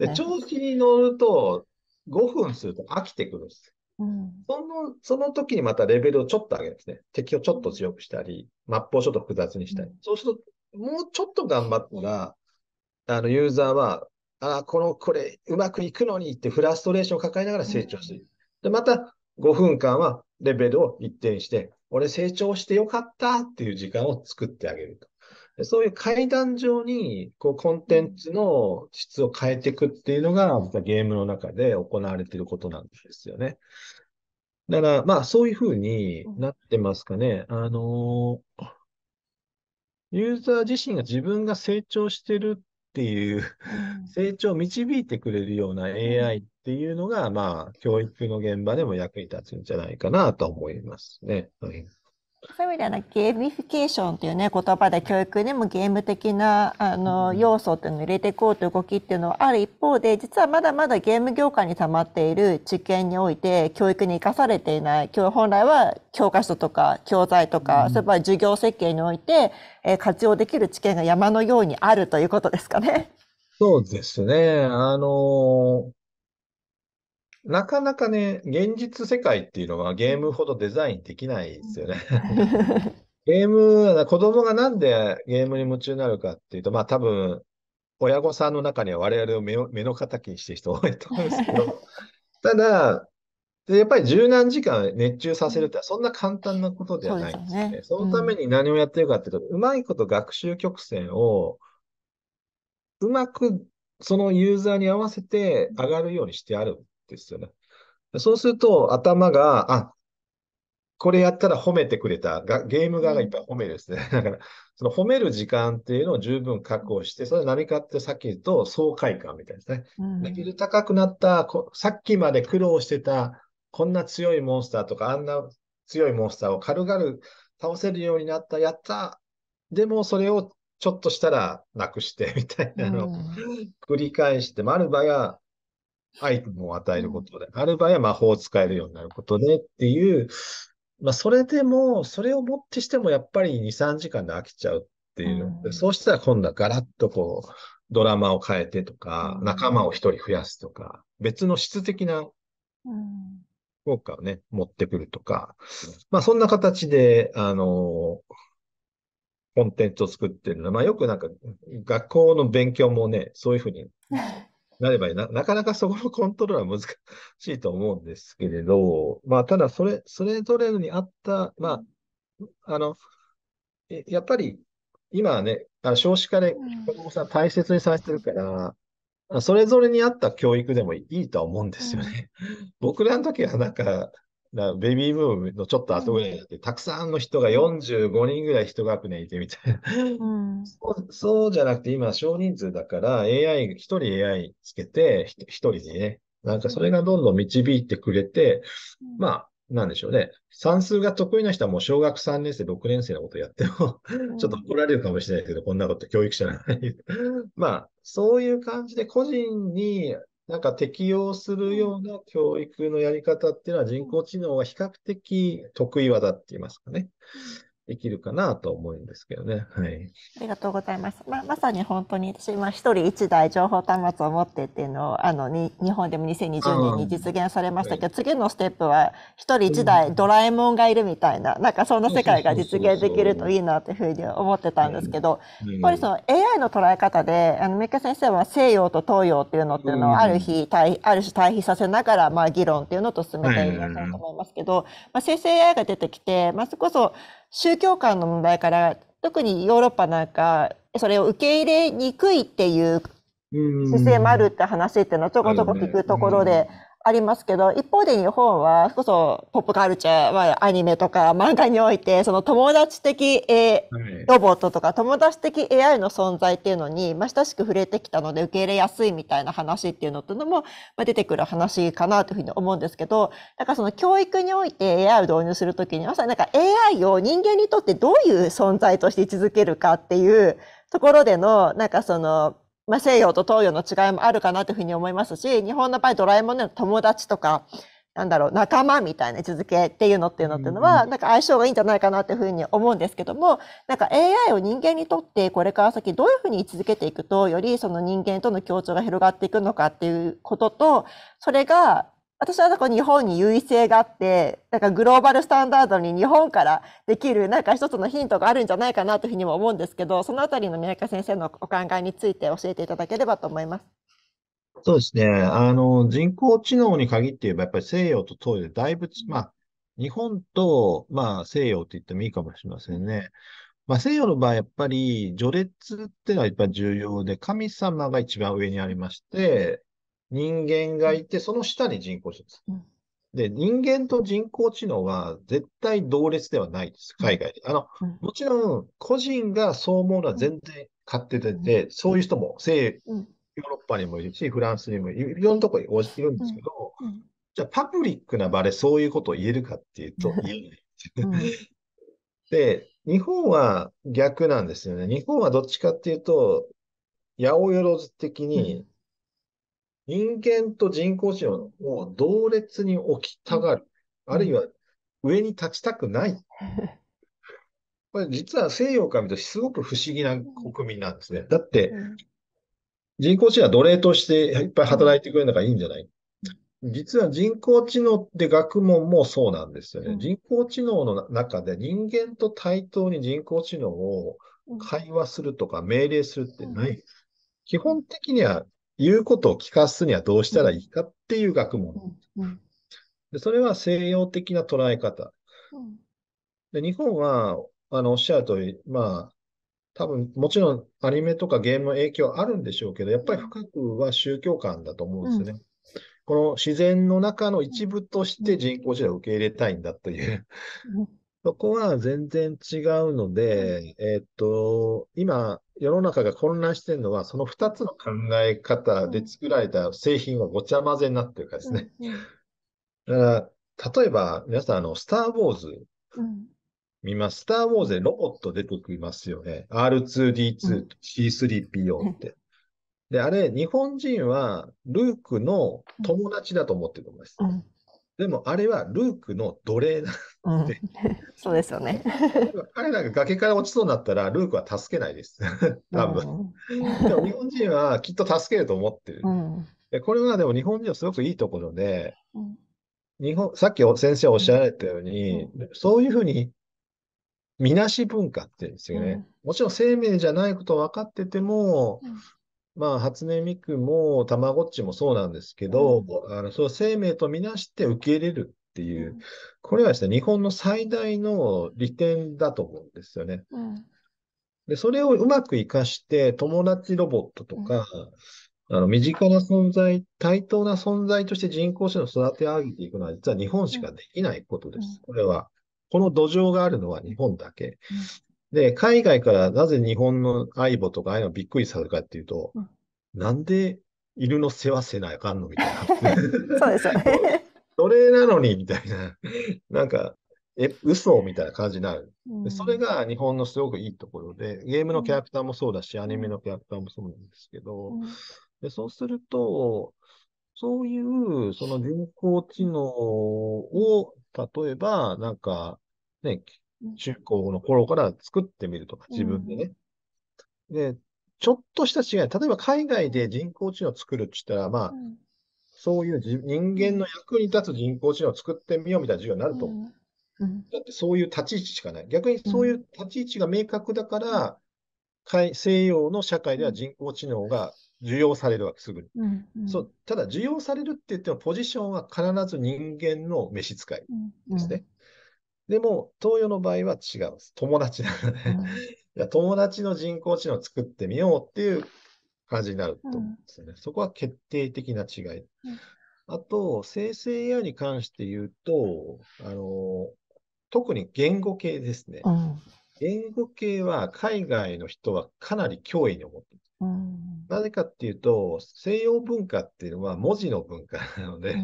で、調子に乗ると、5分すると飽きてくるんです。うん、その、その時にまたレベルをちょっと上げるんですね。敵をちょっと強くしたり、マップをちょっと複雑にしたり。うん、そうすると、もうちょっと頑張ったら、あの、ユーザーは、ああ、この、これ、うまくいくのにってフラストレーションを抱えながら成長する。うん、で、また5分間はレベルを一定にして、俺成長してよかったっていう時間を作ってあげると。そういう階段上に、こう、コンテンツの質を変えていくっていうのが、またゲームの中で行われていることなんですよね。だから、まあ、そういうふうになってますかね。あのー、ユーザー自身が自分が成長してるっていう、成長を導いてくれるような AI っていうのが、まあ、教育の現場でも役に立つんじゃないかなと思いますね。はいそういう意味では、ゲーミフィケーションというね、言葉で教育にもゲーム的な、あの、要素っていうのを入れていこうという動きっていうのはある一方で、実はまだまだゲーム業界に溜まっている知見において、教育に生かされていない、今日本来は教科書とか教材とか、うん、そういえば授業設計において、えー、活用できる知見が山のようにあるということですかね。そうですね。あの、なかなかね、現実世界っていうのはゲームほどデザインできないですよね。ゲーム、子供がなんでゲームに夢中になるかっていうと、まあ多分、親御さんの中には我々を目目の敵にしてる人多いと思うんですけど、ただ、でやっぱり柔軟時間熱中させるってそんな簡単なことではないんですね。そ、ねのために何をやってるかっていうと、うまいこと学習曲線をうまくそのユーザーに合わせて上がるようにしてあるですよね。そうすると、頭が、あ、これやったら褒めてくれた。がゲーム側がいっぱい褒めるですね。だから、その褒める時間っていうのを十分確保して、それ何かってさっき言うと爽快感みたいですね。レベル高くなったこ、さっきまで苦労してた、こんな強いモンスターとか、あんな強いモンスターを軽々倒せるようになった、やった。でもそれをちょっとしたらなくしてみたいなのを繰り返して、まルバるアイテムを与えることで、ある場合は魔法を使えるようになることでっていう、まあ、それでも、それをもってしてもやっぱり2、3時間で飽きちゃうっていう。うん、そうしたら今度はガラッとこう、ドラマを変えてとか、仲間を一人増やすとか、別の質的な効果をね、持ってくるとか、まあそんな形で、あのコンテンツを作ってるのは、まあよくなんか学校の勉強もね、そういうふうに なればいいな。なかなかそこのコントロールは難しいと思うんですけれど、まあ、ただそれ、それぞれにあった、まあ、あの、やっぱり今はね、あ少子化で子供さん大切にされてるから、それぞれに合った教育でもいいとは思うんですよね。僕らの時はなんか、だベビーブームのちょっと後ぐらいになって、たくさんの人が45人ぐらい一学年いてみたいな、うん、そうそうじゃなくて今少人数だから AI、一人 AI つけて、一人にね、なんかそれがどんどん導いてくれて、うん、まあ、なんでしょうね。算数が得意な人はもう小学3年生、6年生のことやってもちょっと怒られるかもしれないけど、こんなこと教育者ないまあ、そういう感じで個人になんか適用するような教育のやり方っていうのは人工知能は比較的得意技って言いますかね。できるかなと思うんですけどね。はい。ありがとうございます。まあ、まさに本当に私今一人一台情報端末を持ってっていうのを、あの、に日本でも2020年に実現されましたけど、次のステップは一人一台ドラえもんがいるみたいな、なんかそんな世界が実現できるといいなというふうに思ってたんですけど、やっぱりその AI の捉え方で、あの、メッカ先生は西洋と東洋っていうのっていうのをある日、対ある種対比させながら、まあ議論っていうのと進めていきたいなと思いますけど、まあ生成 AI が出てきて、まあそこそ、宗教観の問題から特にヨーロッパなんかそれを受け入れにくいっていう姿勢もあるって話っていうのはちょこちょこ聞くところで、ありますけど、一方で日本は、こそポップカルチャーはアニメとか漫画において、その友達的、A、ロボットとか友達的 AI の存在っていうのに、まあ、親しく触れてきたので受け入れやすいみたいな話っていうのっていうのも、まあ、出てくる話かなというふうに思うんですけど、なんかその教育において AI を導入するときに、まさになんか AI を人間にとってどういう存在として位置づけるかっていうところでの、なんかその、まあ、西洋と東洋の違いもあるかなというふうに思いますし、日本の場合ドラえもんの友達とか、なんだろう、仲間みたいな位置づけっていうのっていうのっていうのは、なんか相性がいいんじゃないかなっていうふうに思うんですけども、なんか AI を人間にとってこれから先どういうふうに位置づけていくと、よりその人間との協調が広がっていくのかっていうことと、それが私はなんか日本に優位性があって、なんかグローバルスタンダードに日本からできるなんか一つのヒントがあるんじゃないかなというふうにも思うんですけど、そのあたりの宮中先生のお考えについて教えていただければと思います。そうですね。あの、人工知能に限って言えば、やっぱり西洋と東洋でだいぶ、まあ、日本と、まあ、西洋って言ってもいいかもしれませんね。まあ、西洋の場合、やっぱり序列っていうのはやっぱり重要で、神様が一番上にありまして、人間がいて、その下に人工知能です。うんで、人間と人工知能は絶対同列ではないです、海外で。あの、うん、もちろん、個人がそう思うのは全然勝手で、うん、そういう人も西、うん、ヨーロッパにもいるし、フランスにもいる、いろんなところにいるんですけど、じゃあ、パブリックな場でそういうことを言えるかっていうと、言えない。で、日本は逆なんですよね。日本はどっちかっていうと、八百万的に、人間と人工知能を同列に置きたがる。あるいは上に立ちたくない。これ実は西洋から見るとすごく不思議な国民なんですね。だって、人工知能は奴隷としていっぱい働いてくれるのがいいんじゃない実は人工知能って学問もそうなんですよね。人工知能の中で人間と対等に人工知能を会話するとか命令するってない。基本的には言うことを聞かすにはどうしたらいいかっていう学問。でそれは西洋的な捉え方。で日本は、あの、おっしゃる通り、まあ、多分、もちろんアニメとかゲームの影響あるんでしょうけど、やっぱり深くは宗教観だと思うんですよね。この自然の中の一部として人工知能を受け入れたいんだというそこは全然違うので、うん、えっ、と、今、世の中が混乱してるのは、その2つの考え方で作られた製品はごちゃ混ぜになってるからですね。うんだから、例えば、皆さん、あの、スター・ウォーズ、見ます。スター・ウォーズでロボット出てきますよね。R2D2 と C3PO って。で、あれ、日本人は、ルークの友達だと思ってると思います。でもあれはルークの奴隷なんで、うん、そうですよね。彼らが崖から落ちそうになったら、ルークは助けないです。多分、うん、でも日本人はきっと助けると思ってる。うん、これはでも日本人はすごくいいところで、日本さっき先生おっしゃられたように、そういうふうにみなし文化って言うんですよね。もちろん生命じゃないことを分かってても、まあ、初音ミクもたまごっちもそうなんですけど、うん、あのそれ生命とみなして受け入れるっていう、うん、これはですね、日本の最大の利点だと思うんですよね。うん、でそれをうまく生かして、友達ロボットとか、あの身近な存在、対等な存在として人工知能を育て上げていくのは、実は日本しかできないことです、これは。この土壌があるのは日本だけ。で、海外からなぜ日本の相棒とかああいうのびっくりされるかっていうと、うん、なんで犬の世話せなあかんのみたいな。そうですよね。それなのにみたいな、なんか、え、嘘みたいな感じになる、うん、それが日本のすごくいいところで、ゲームのキャラクターもそうだし、うん、アニメのキャラクターもそうなんですけど、うん、でそうすると、そういう、その人工知能を、例えば、なんか、ね、中高の頃から作ってみると、自分でね。で、ちょっとした違い、例えば海外で人工知能を作るって言ったら、まあ、うん、そういう人間の役に立つ人工知能を作ってみようみたいな授業になると、うん、だってそういう立ち位置しかない。逆にそういう立ち位置が明確だから、西洋の社会では人工知能が受容されるわけ、すぐに。うんうん、そうただ、需要されるって言っても、ポジションは必ず人間の召使いですね。でも、東洋の場合は違うんです。友達なので、うん、いや友達の人工知能を作ってみようっていう感じになると思うんですよね。うん、そこは決定的な違い。うん、あと、生成 AI に関して言うと、あの、特に言語系ですね。言語系は海外の人はかなり脅威に思っている。うん、なぜかっていうと、西洋文化っていうのは文字の文化なので、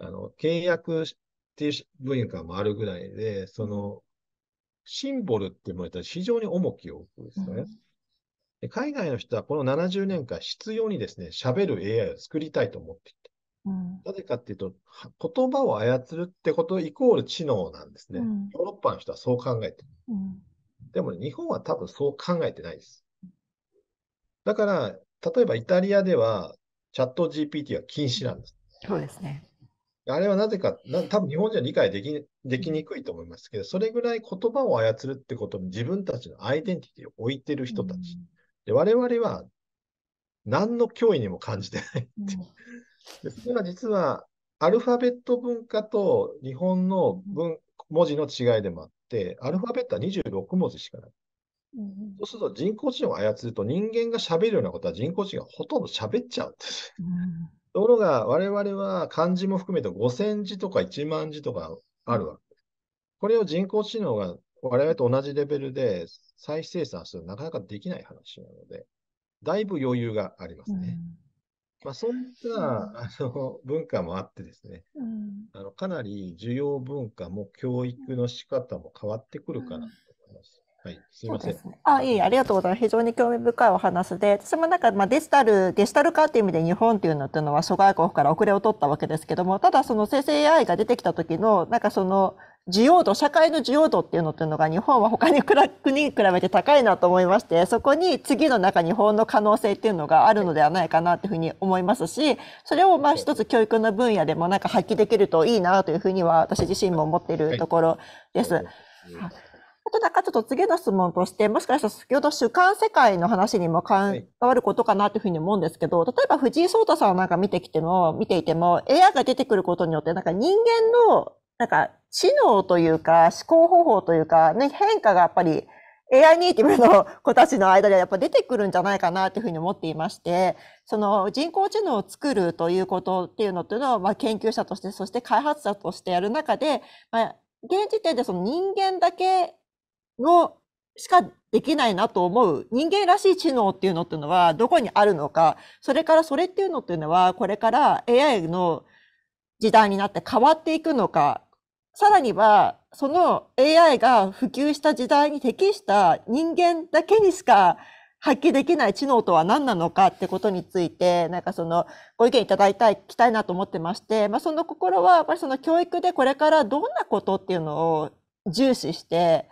あの契約っていう文化もあるぐらいで、その、シンボルってもたら非常に重きを置くんですよね。うん、海外の人はこの70年間必要にですね、喋る AI を作りたいと思っていて。な、う、ぜ、ん、かっていうと、言葉を操るってことイコール知能なんですね。うん、ヨーロッパの人はそう考えてる。うん、でも、ね、日本は多分そう考えてないです。だから、例えばイタリアではチャット GPT は禁止なんです。そうですね。あれはなぜか、な多分日本人は理解できできにくいと思いますけど、それぐらい言葉を操るってことに自分たちのアイデンティティを置いてる人たち。で我々は何の脅威にも感じてないっていでそれは実はアルファベット文化と日本の文文字の違いでもあって、アルファベットは26文字しかない。そうすると人工知能を操ると人間が喋るようなことは人工知能がほとんど喋っちゃうんです。ところが、我々は漢字も含めて5000字とか1万字とかあるわけです。これを人工知能が我々と同じレベルで再生産するのはなかなかできない話なので、だいぶ余裕がありますね。うん、まあ、そんな、あの文化もあってですね、うん、あのかなり需要文化も教育の仕方も変わってくるかなはい、すみません。ね、あ、いい、ありがとうございます。非常に興味深いお話で、私もなんか、まあ、デジタル、デジタル化っていう意味で日本っていうのっていうのは諸外国から遅れを取ったわけですけども、ただその生成 AI が出てきた時の、なんかその、需要度、社会の需要度っていうのっていうのが日本は他に国に比べて高いなと思いまして、そこに次の中日本の可能性っていうのがあるのではないかなというふうに思いますし、それをまあ一つ教育の分野でもなんか発揮できるといいなというふうには私自身も思っているところです。はいはいとなんかちょっと次の質問として、もしかしたら先ほど主観世界の話にも関わることかなというふうに思うんですけど、例えば藤井聡太さんなんか見てきても、見ていても、AI が出てくることによって、なんか人間の、なんか知能というか、思考方法というか、ね、変化がやっぱり AI ネイティブの子たちの間ではやっぱ出てくるんじゃないかなというふうに思っていまして、その人工知能を作るということっていうのっていうのは、まあ、研究者として、そして開発者としてやる中で、まあ現時点でその人間だけのしかできないなと思う人間らしい知能っていうのっていうのはどこにあるのか、それからそれっていうのっていうのはこれから AI の時代になって変わっていくのか、さらにはその AI が普及した時代に適した人間だけにしか発揮できない知能とは何なのかってことについて、なんかそのご意見いただいたい、きたいなと思ってまして、まあその心はやっぱりその教育でこれからどんなことっていうのを重視して、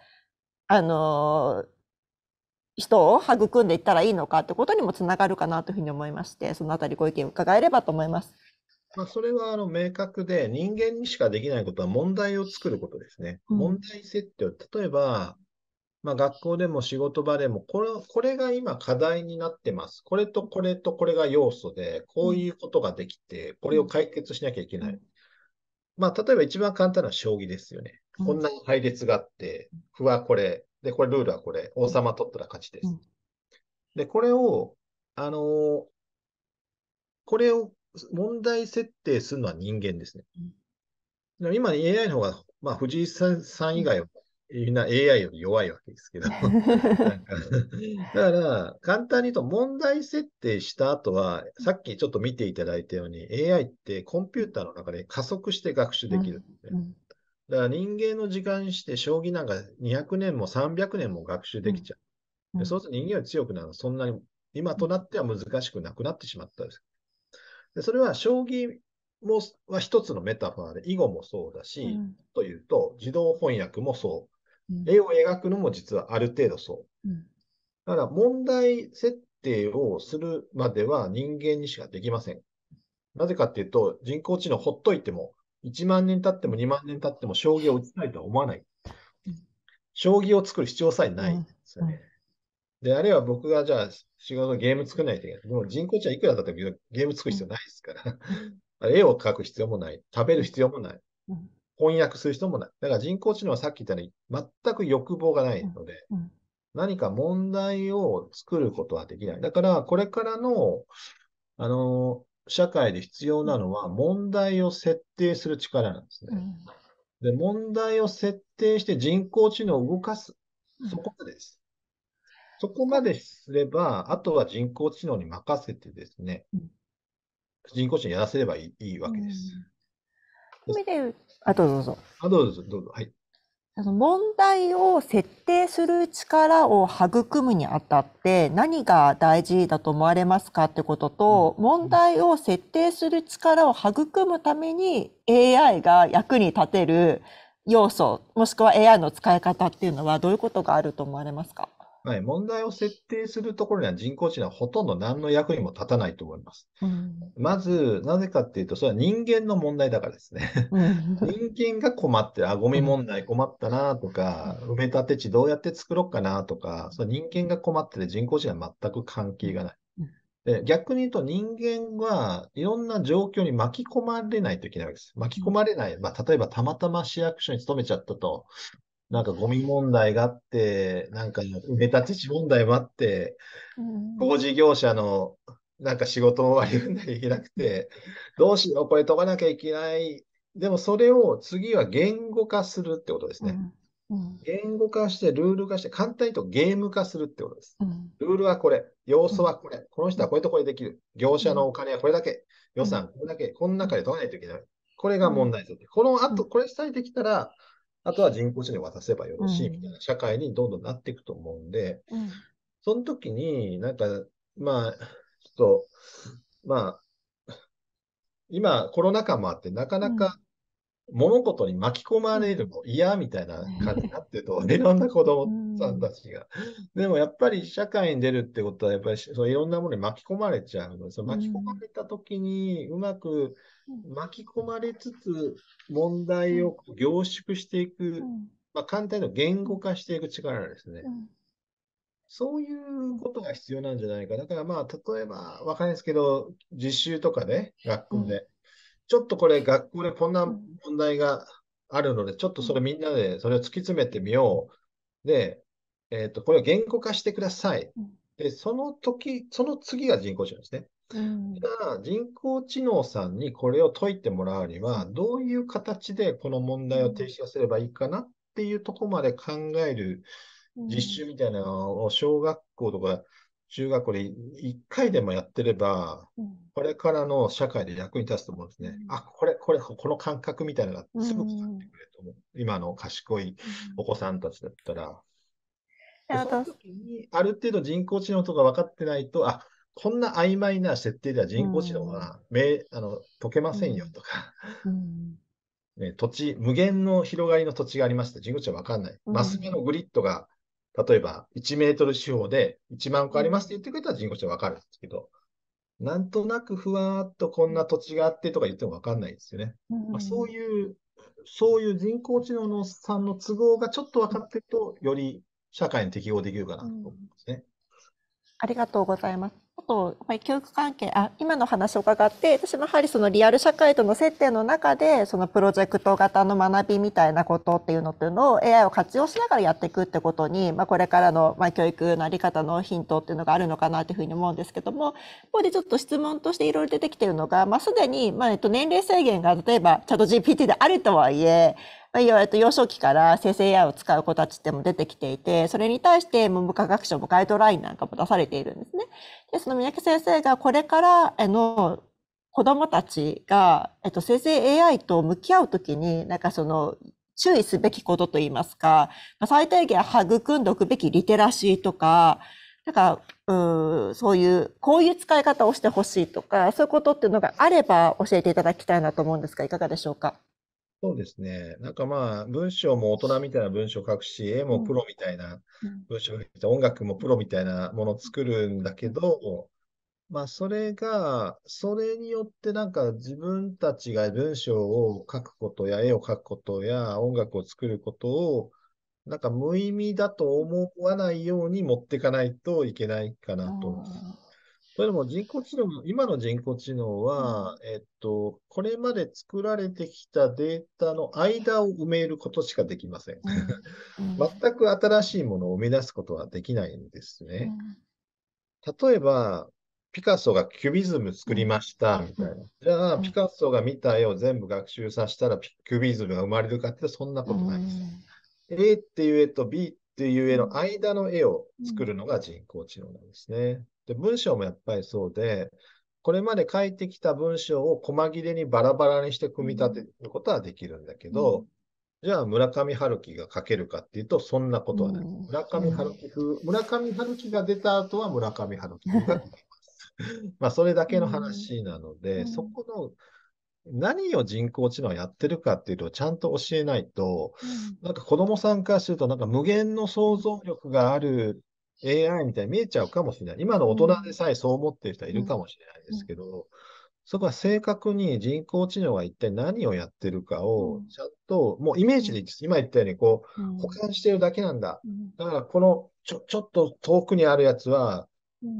あの人を育んでいったらいいのかってことにもつながるかなというふうに思いまして、そのあたりご意見伺えればと思います。まあ、それはあの明確で、人間にしかできないことは問題を作ることですね。うん、問題設定例えば、まあ、学校でも仕事場でもこれ、これが今課題になってます。これとこれとこれが要素で、こういうことができて、これを解決しなきゃいけない。まあ、例えば一番簡単な将棋ですよね。こんな配列があって、歩はこれ、で、これルールはこれ、王様取ったら勝ちです。で、これを、あのー、これを問題設定するのは人間ですね。今、AI の方が、まあ、藤井さん以外は、みんな AI より弱いわけですけど。だから、簡単に言うと問題設定した後は、さっきちょっと見ていただいたように、AI ってコンピューターの中で加速して学習できるで、うんうんだから人間の時間にして将棋なんか200年も300年も学習できちゃう。うんうん、そうすると人間は強くなる。そんなに、今となっては難しくなくなってしまったんです。でそれは将棋もは一つのメタファーで、囲碁もそうだし、うん、というと、自動翻訳もそう。絵を描くのも実はある程度そう。だから問題設定をするまでは人間にしかできません。なぜかっていうと、人工知能ほっといても1万年経っても2万年経っても将棋を打ちたいとは思わない。将棋を作る必要さえないですよね。で、あるいは僕がじゃあ仕事ゲーム作らないといけない。でも人工知能いくらだったけどゲーム作る必要ないですから。うん、絵を描く必要もない。食べる必要もない。翻訳する人もない。だから人工知能はさっき言ったように全く欲望がないので、うんうん何か問題を作ることはできない。だから、これからの、あの、社会で必要なのは問題を設定する力なんですね。で、問題を設定して人工知能を動かす。そこまでです。そこまですれば、あとは人工知能に任せてですね、人工知能やらせればいいいいわけです。うん、であ、どうぞどうぞ。あ、どうぞどうぞ。はい。その問題を設定する力を育むにあたって何が大事だと思われますかってことと、問題を設定する力を育むために AI が役に立てる要素、もしくは AI の使い方っていうのはどういうことがあると思われますかはい、問題を設定するところには人工知能はほとんど何の役にも立たないと思います。うん、まず、なぜかっていうと、それは人間の問題だからですね。人間が困って、あ、ゴミ問題困ったなとか、埋め立て地どうやって作ろうかなとか、その人間が困ってて人工知能は全く関係がない。で逆に言うと人間はいろんな状況に巻き込まれないといけないわけです。巻き込まれない。まあ、例えばたまたま市役所に勤めちゃったと、なんかゴミ問題があって、なんか埋め立て地問題もあって、工事業者のなんか仕事も割り振んなきゃいけなくて、どうしよう、これ飛ばなきゃいけない。でもそれを次は言語化するってことですね。うん、言語化して、ルール化して、簡単に言うとゲーム化するってことです。うん、ルールはこれ、要素はこれ、うん、この人はこれとこれできる。業者のお金はこれだけ、予算これだけ、この中で取らないといけない。これが問題です。この後、これさえできたら、あとは人工知能渡せばよろしいみたいな社会にどんどんなっていくと思うんで、うん、その時になんか、まあ、ちょっと、まあ、今コロナ禍もあってなかなか、物事に巻き込まれるの嫌みたいな感じになってると、いろんな子供さんたちが。でもやっぱり社会に出るってことは、やっぱりそういろんなものに巻き込まれちゃうので、その巻き込まれた時にうまく巻き込まれつつ問題を凝縮していく、まあ、簡単に言語化していく力ですね。そういうことが必要なんじゃないか。だからまあ、例えば、分かんないですけど、実習とかね、学校で。ちょっとこれ、学校でこんな問題があるので、ちょっとそれみんなで、それを突き詰めてみよう。で、えっ、ー、と、これを言語化してください。で、その時、その次が人工知能ですね。うん、じゃあ人工知能さんにこれを解いてもらうには、どういう形でこの問題を提出すればいいかなっていうとこまで考える実習みたいなのを小学校とか中学校で1回でもやってれば、これからの社会で役に立つと思うんですね。あ、これ、これ、この感覚みたいなのがすぐ分かってくれると思う。今の賢いお子さんたちだったら。その時にある程度人工知能とか分かってないと、あ、こんな曖昧な設定では人工知能は、うん、あの解けませんよとか、うん、ね、土地、無限の広がりの土地がありました人工知能は分かんない。マス目のグリッドが、例えば1メートル四方で1万個ありますって言ってくれたら人工知能は分かるんですけど、なんとなくふわーっとこんな土地があってとか言っても分かんないですよね。まあ、そういうそういう人工知能のさんの都合がちょっと分かってると、より社会に適応できるかなと思いますね。ありがとうございます。と、教育関係、あ、今の話を伺って、私もやはりそのリアル社会との接点の中で、そのプロジェクト型の学びみたいなことっていうのっていうのを AI を活用しながらやっていくってことに、まあ、これからの、まあ、教育のあり方のヒントっていうのがあるのかなというふうに思うんですけども、ここでちょっと質問としていろいろ出てきているのが、まあ、すでに、まあ、えっと、年齢制限が例えばチャット GPT であるとはいえ、まあ、いわゆる幼少期から生成 AI を使う子たちっても出てきていて、それに対して文部科学省もガイドラインなんかも出されているんですね。で、その三宅先生がこれからの子供たちが、えっと、生成 AI と向き合うときに、なんかその、注意すべきことといいますか、最低限育んでおくべきリテラシーとか、なんか、うん、そういう、こういう使い方をしてほしいとか、そういうことっていうのがあれば教えていただきたいなと思うんですが、いかがでしょうか。そうですね。なんかまあ、文章も大人みたいな文章を書くし、絵もプロみたいな文章を書く音楽もプロみたいなものを作るんだけど、まあ、それが、それによってなんか自分たちが文章を書くことや、絵を書くことや、音楽を作ることを、なんか無意味だと思わないように持っていかないといけないかなと。それも人工知能も、今の人工知能は、えっと、これまで作られてきたデータの間を埋めることしかできません。全く新しいものを生み出すことはできないんですね。例えば、ピカソがキュビズム作りました、みたいな。じゃあ、ピカソが見た絵を全部学習させたら、キュビズムが生まれるかってそんなことないです。A っていう絵と B っていう絵の間の絵を作るのが人工知能なんですね。で、文章もやっぱりそうで、これまで書いてきた文章を細切れにバラバラにして組み立てることはできるんだけど、うん、じゃあ村上春樹が書けるかっていうと、そんなことはない。うん、村上春樹風、村上春樹が出た後は村上春樹が書ます。まあ、それだけの話なので、うん、そこの何を人工知能やってるかっていうと、ちゃんと教えないと、なんか子供さんからすると、なんか無限の想像力がある AI みたいに見えちゃうかもしれない。今の大人でさえそう思ってる人はいるかもしれないですけど、そこは正確に人工知能が一体何をやってるかを、ちゃんと、もうイメージで、今言ったように、こう、保管してるだけなんだ。だから、このちょ、ちょっと遠くにあるやつは、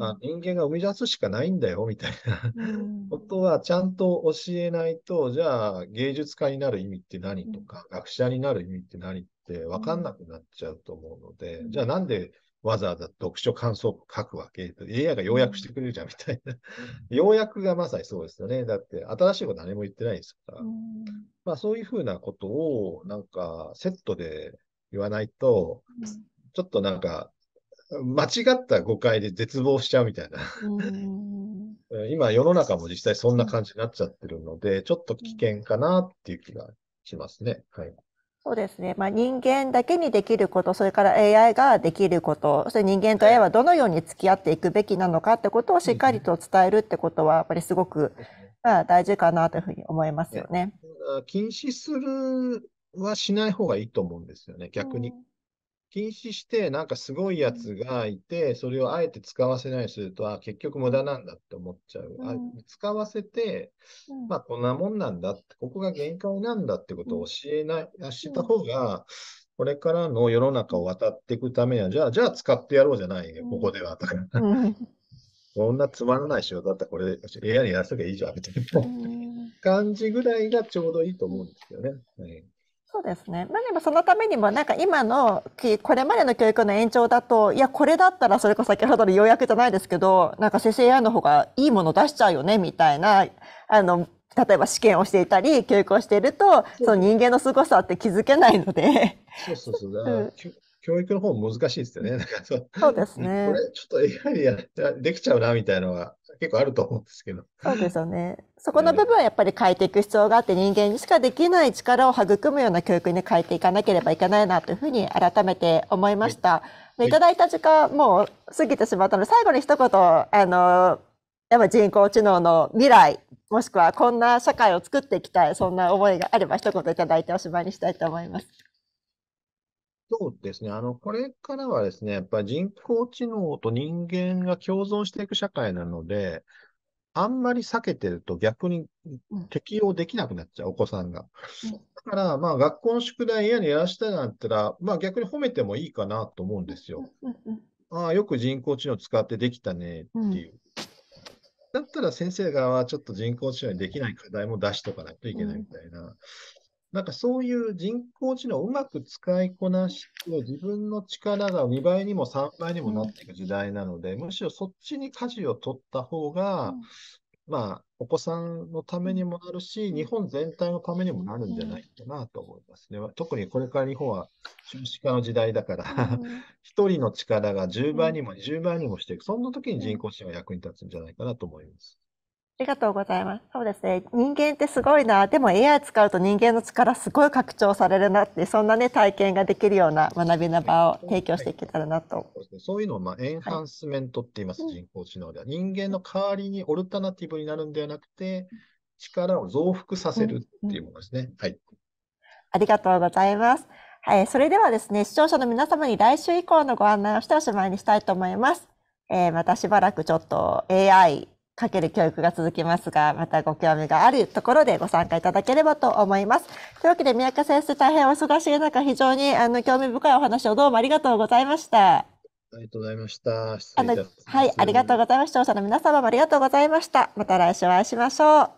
あ人間が生み出すしかないんだよみたいなことはちゃんと教えないと、じゃあ芸術家になる意味って何とか、学者になる意味って何って分かんなくなっちゃうと思うので、じゃあなんでわざわざ読書感想文書くわけ。AI が要約してくれるじゃんみたいな。要約がまさにそうですよね。だって新しいこと何も言ってないですから。まあそういうふうなことをなんかセットで言わないと、ちょっとなんか間違った誤解で絶望しちゃうみたいな。今世の中も実際そんな感じになっちゃってるので、ちょっと危険かなっていう気がしますね。はい。そうですね。まあ、人間だけにできること、それから AI ができること、そして人間と AI はどのように付き合っていくべきなのかってことをしっかりと伝えるってことは、やっぱりすごく、まあ、大事かなというふうに思いますよね。禁止するはしない方がいいと思うんですよね、逆に。禁止して、なんかすごいやつがいて、それをあえて使わせないすると、あ、結局無駄なんだって思っちゃう。あ使わせて、まあこんなもんなんだって、ここが限界なんだってことを教えない、した方が、これからの世の中を渡っていくためには、じゃあ、じゃあ使ってやろうじゃないよ、ここでは。とか、こんなつまらない仕事だったら、これ AI にやらせときゃいいじゃん、みたいな感じぐらいがちょうどいいと思うんですよね。はいそうですね。まあでもそのためにも、なんか今の、これまでの教育の延長だと、いや、これだったらそれこそ先ほどの要約じゃないですけど、なんか生成 AI の方がいいもの出しちゃうよね、みたいな、あの、例えば試験をしていたり、教育をしていると、その人間の凄さって気づけないので。そうそうそう。教育の方も難しいですよね。なんかそうそうですね。これちょっと AI でやできちゃうな、みたいなのは。結構あると思うんですけど。そうですよね。そこの部分はやっぱり変えていく必要があって、人間にしかできない力を育むような教育に変えていかなければいけないなというふうに改めて思いました。いただいた時間、もう過ぎてしまったので、最後に一言、あの、やっぱ人工知能の未来、もしくはこんな社会を作っていきたい、そんな思いがあれば一言いただいておしまいにしたいと思います。そうですね。あの、これからはですね、やっぱ人工知能と人間が共存していく社会なので、あんまり避けてると逆に適用できなくなっちゃう、お子さんが。だから、まあ、学校の宿題嫌にやらしたいなんて言ったら、まあ、逆に褒めてもいいかなと思うんですよ。ああ、よく人工知能使ってできたねっていう。だったら先生側はちょっと人工知能にできない課題も出しとかないといけないみたいな。なんかそういう人工知能をうまく使いこなして、自分の力が2倍にも3倍にもなっていく時代なので、うん、むしろそっちに舵を取った方が、うん、まあ、お子さんのためにもなるし、日本全体のためにもなるんじゃないかなと思いますね。うん、特にこれから日本は少子化の時代だから、1 人の力が10倍にも20倍にもしていく、そんな時に人工知能が役に立つんじゃないかなと思います。ありがとうございます。そうですね。人間ってすごいな。でも AI 使うと人間の力すごい拡張されるなって、そんなね、体験ができるような学びの場を提供していけたらなと。そうそういうのをまあエンハンスメントって言います、はい、人工知能では。人間の代わりにオルタナティブになるんではなくて、力を増幅させるっていうものですね。はい。ありがとうございます。はい、それではですね、視聴者の皆様に来週以降のご案内をしておしまいにしたいと思います。えー、またしばらくちょっと AI かける教育が続きますが、またご興味があるところでご参加いただければと思います。というわけで、宮家先生、大変お忙しい中、非常にあの興味深いお話をどうもありがとうございました。ありがとうございました。あのはい、ありがとうございました。視聴者の皆様もありがとうございました。また来週お会いしましょう。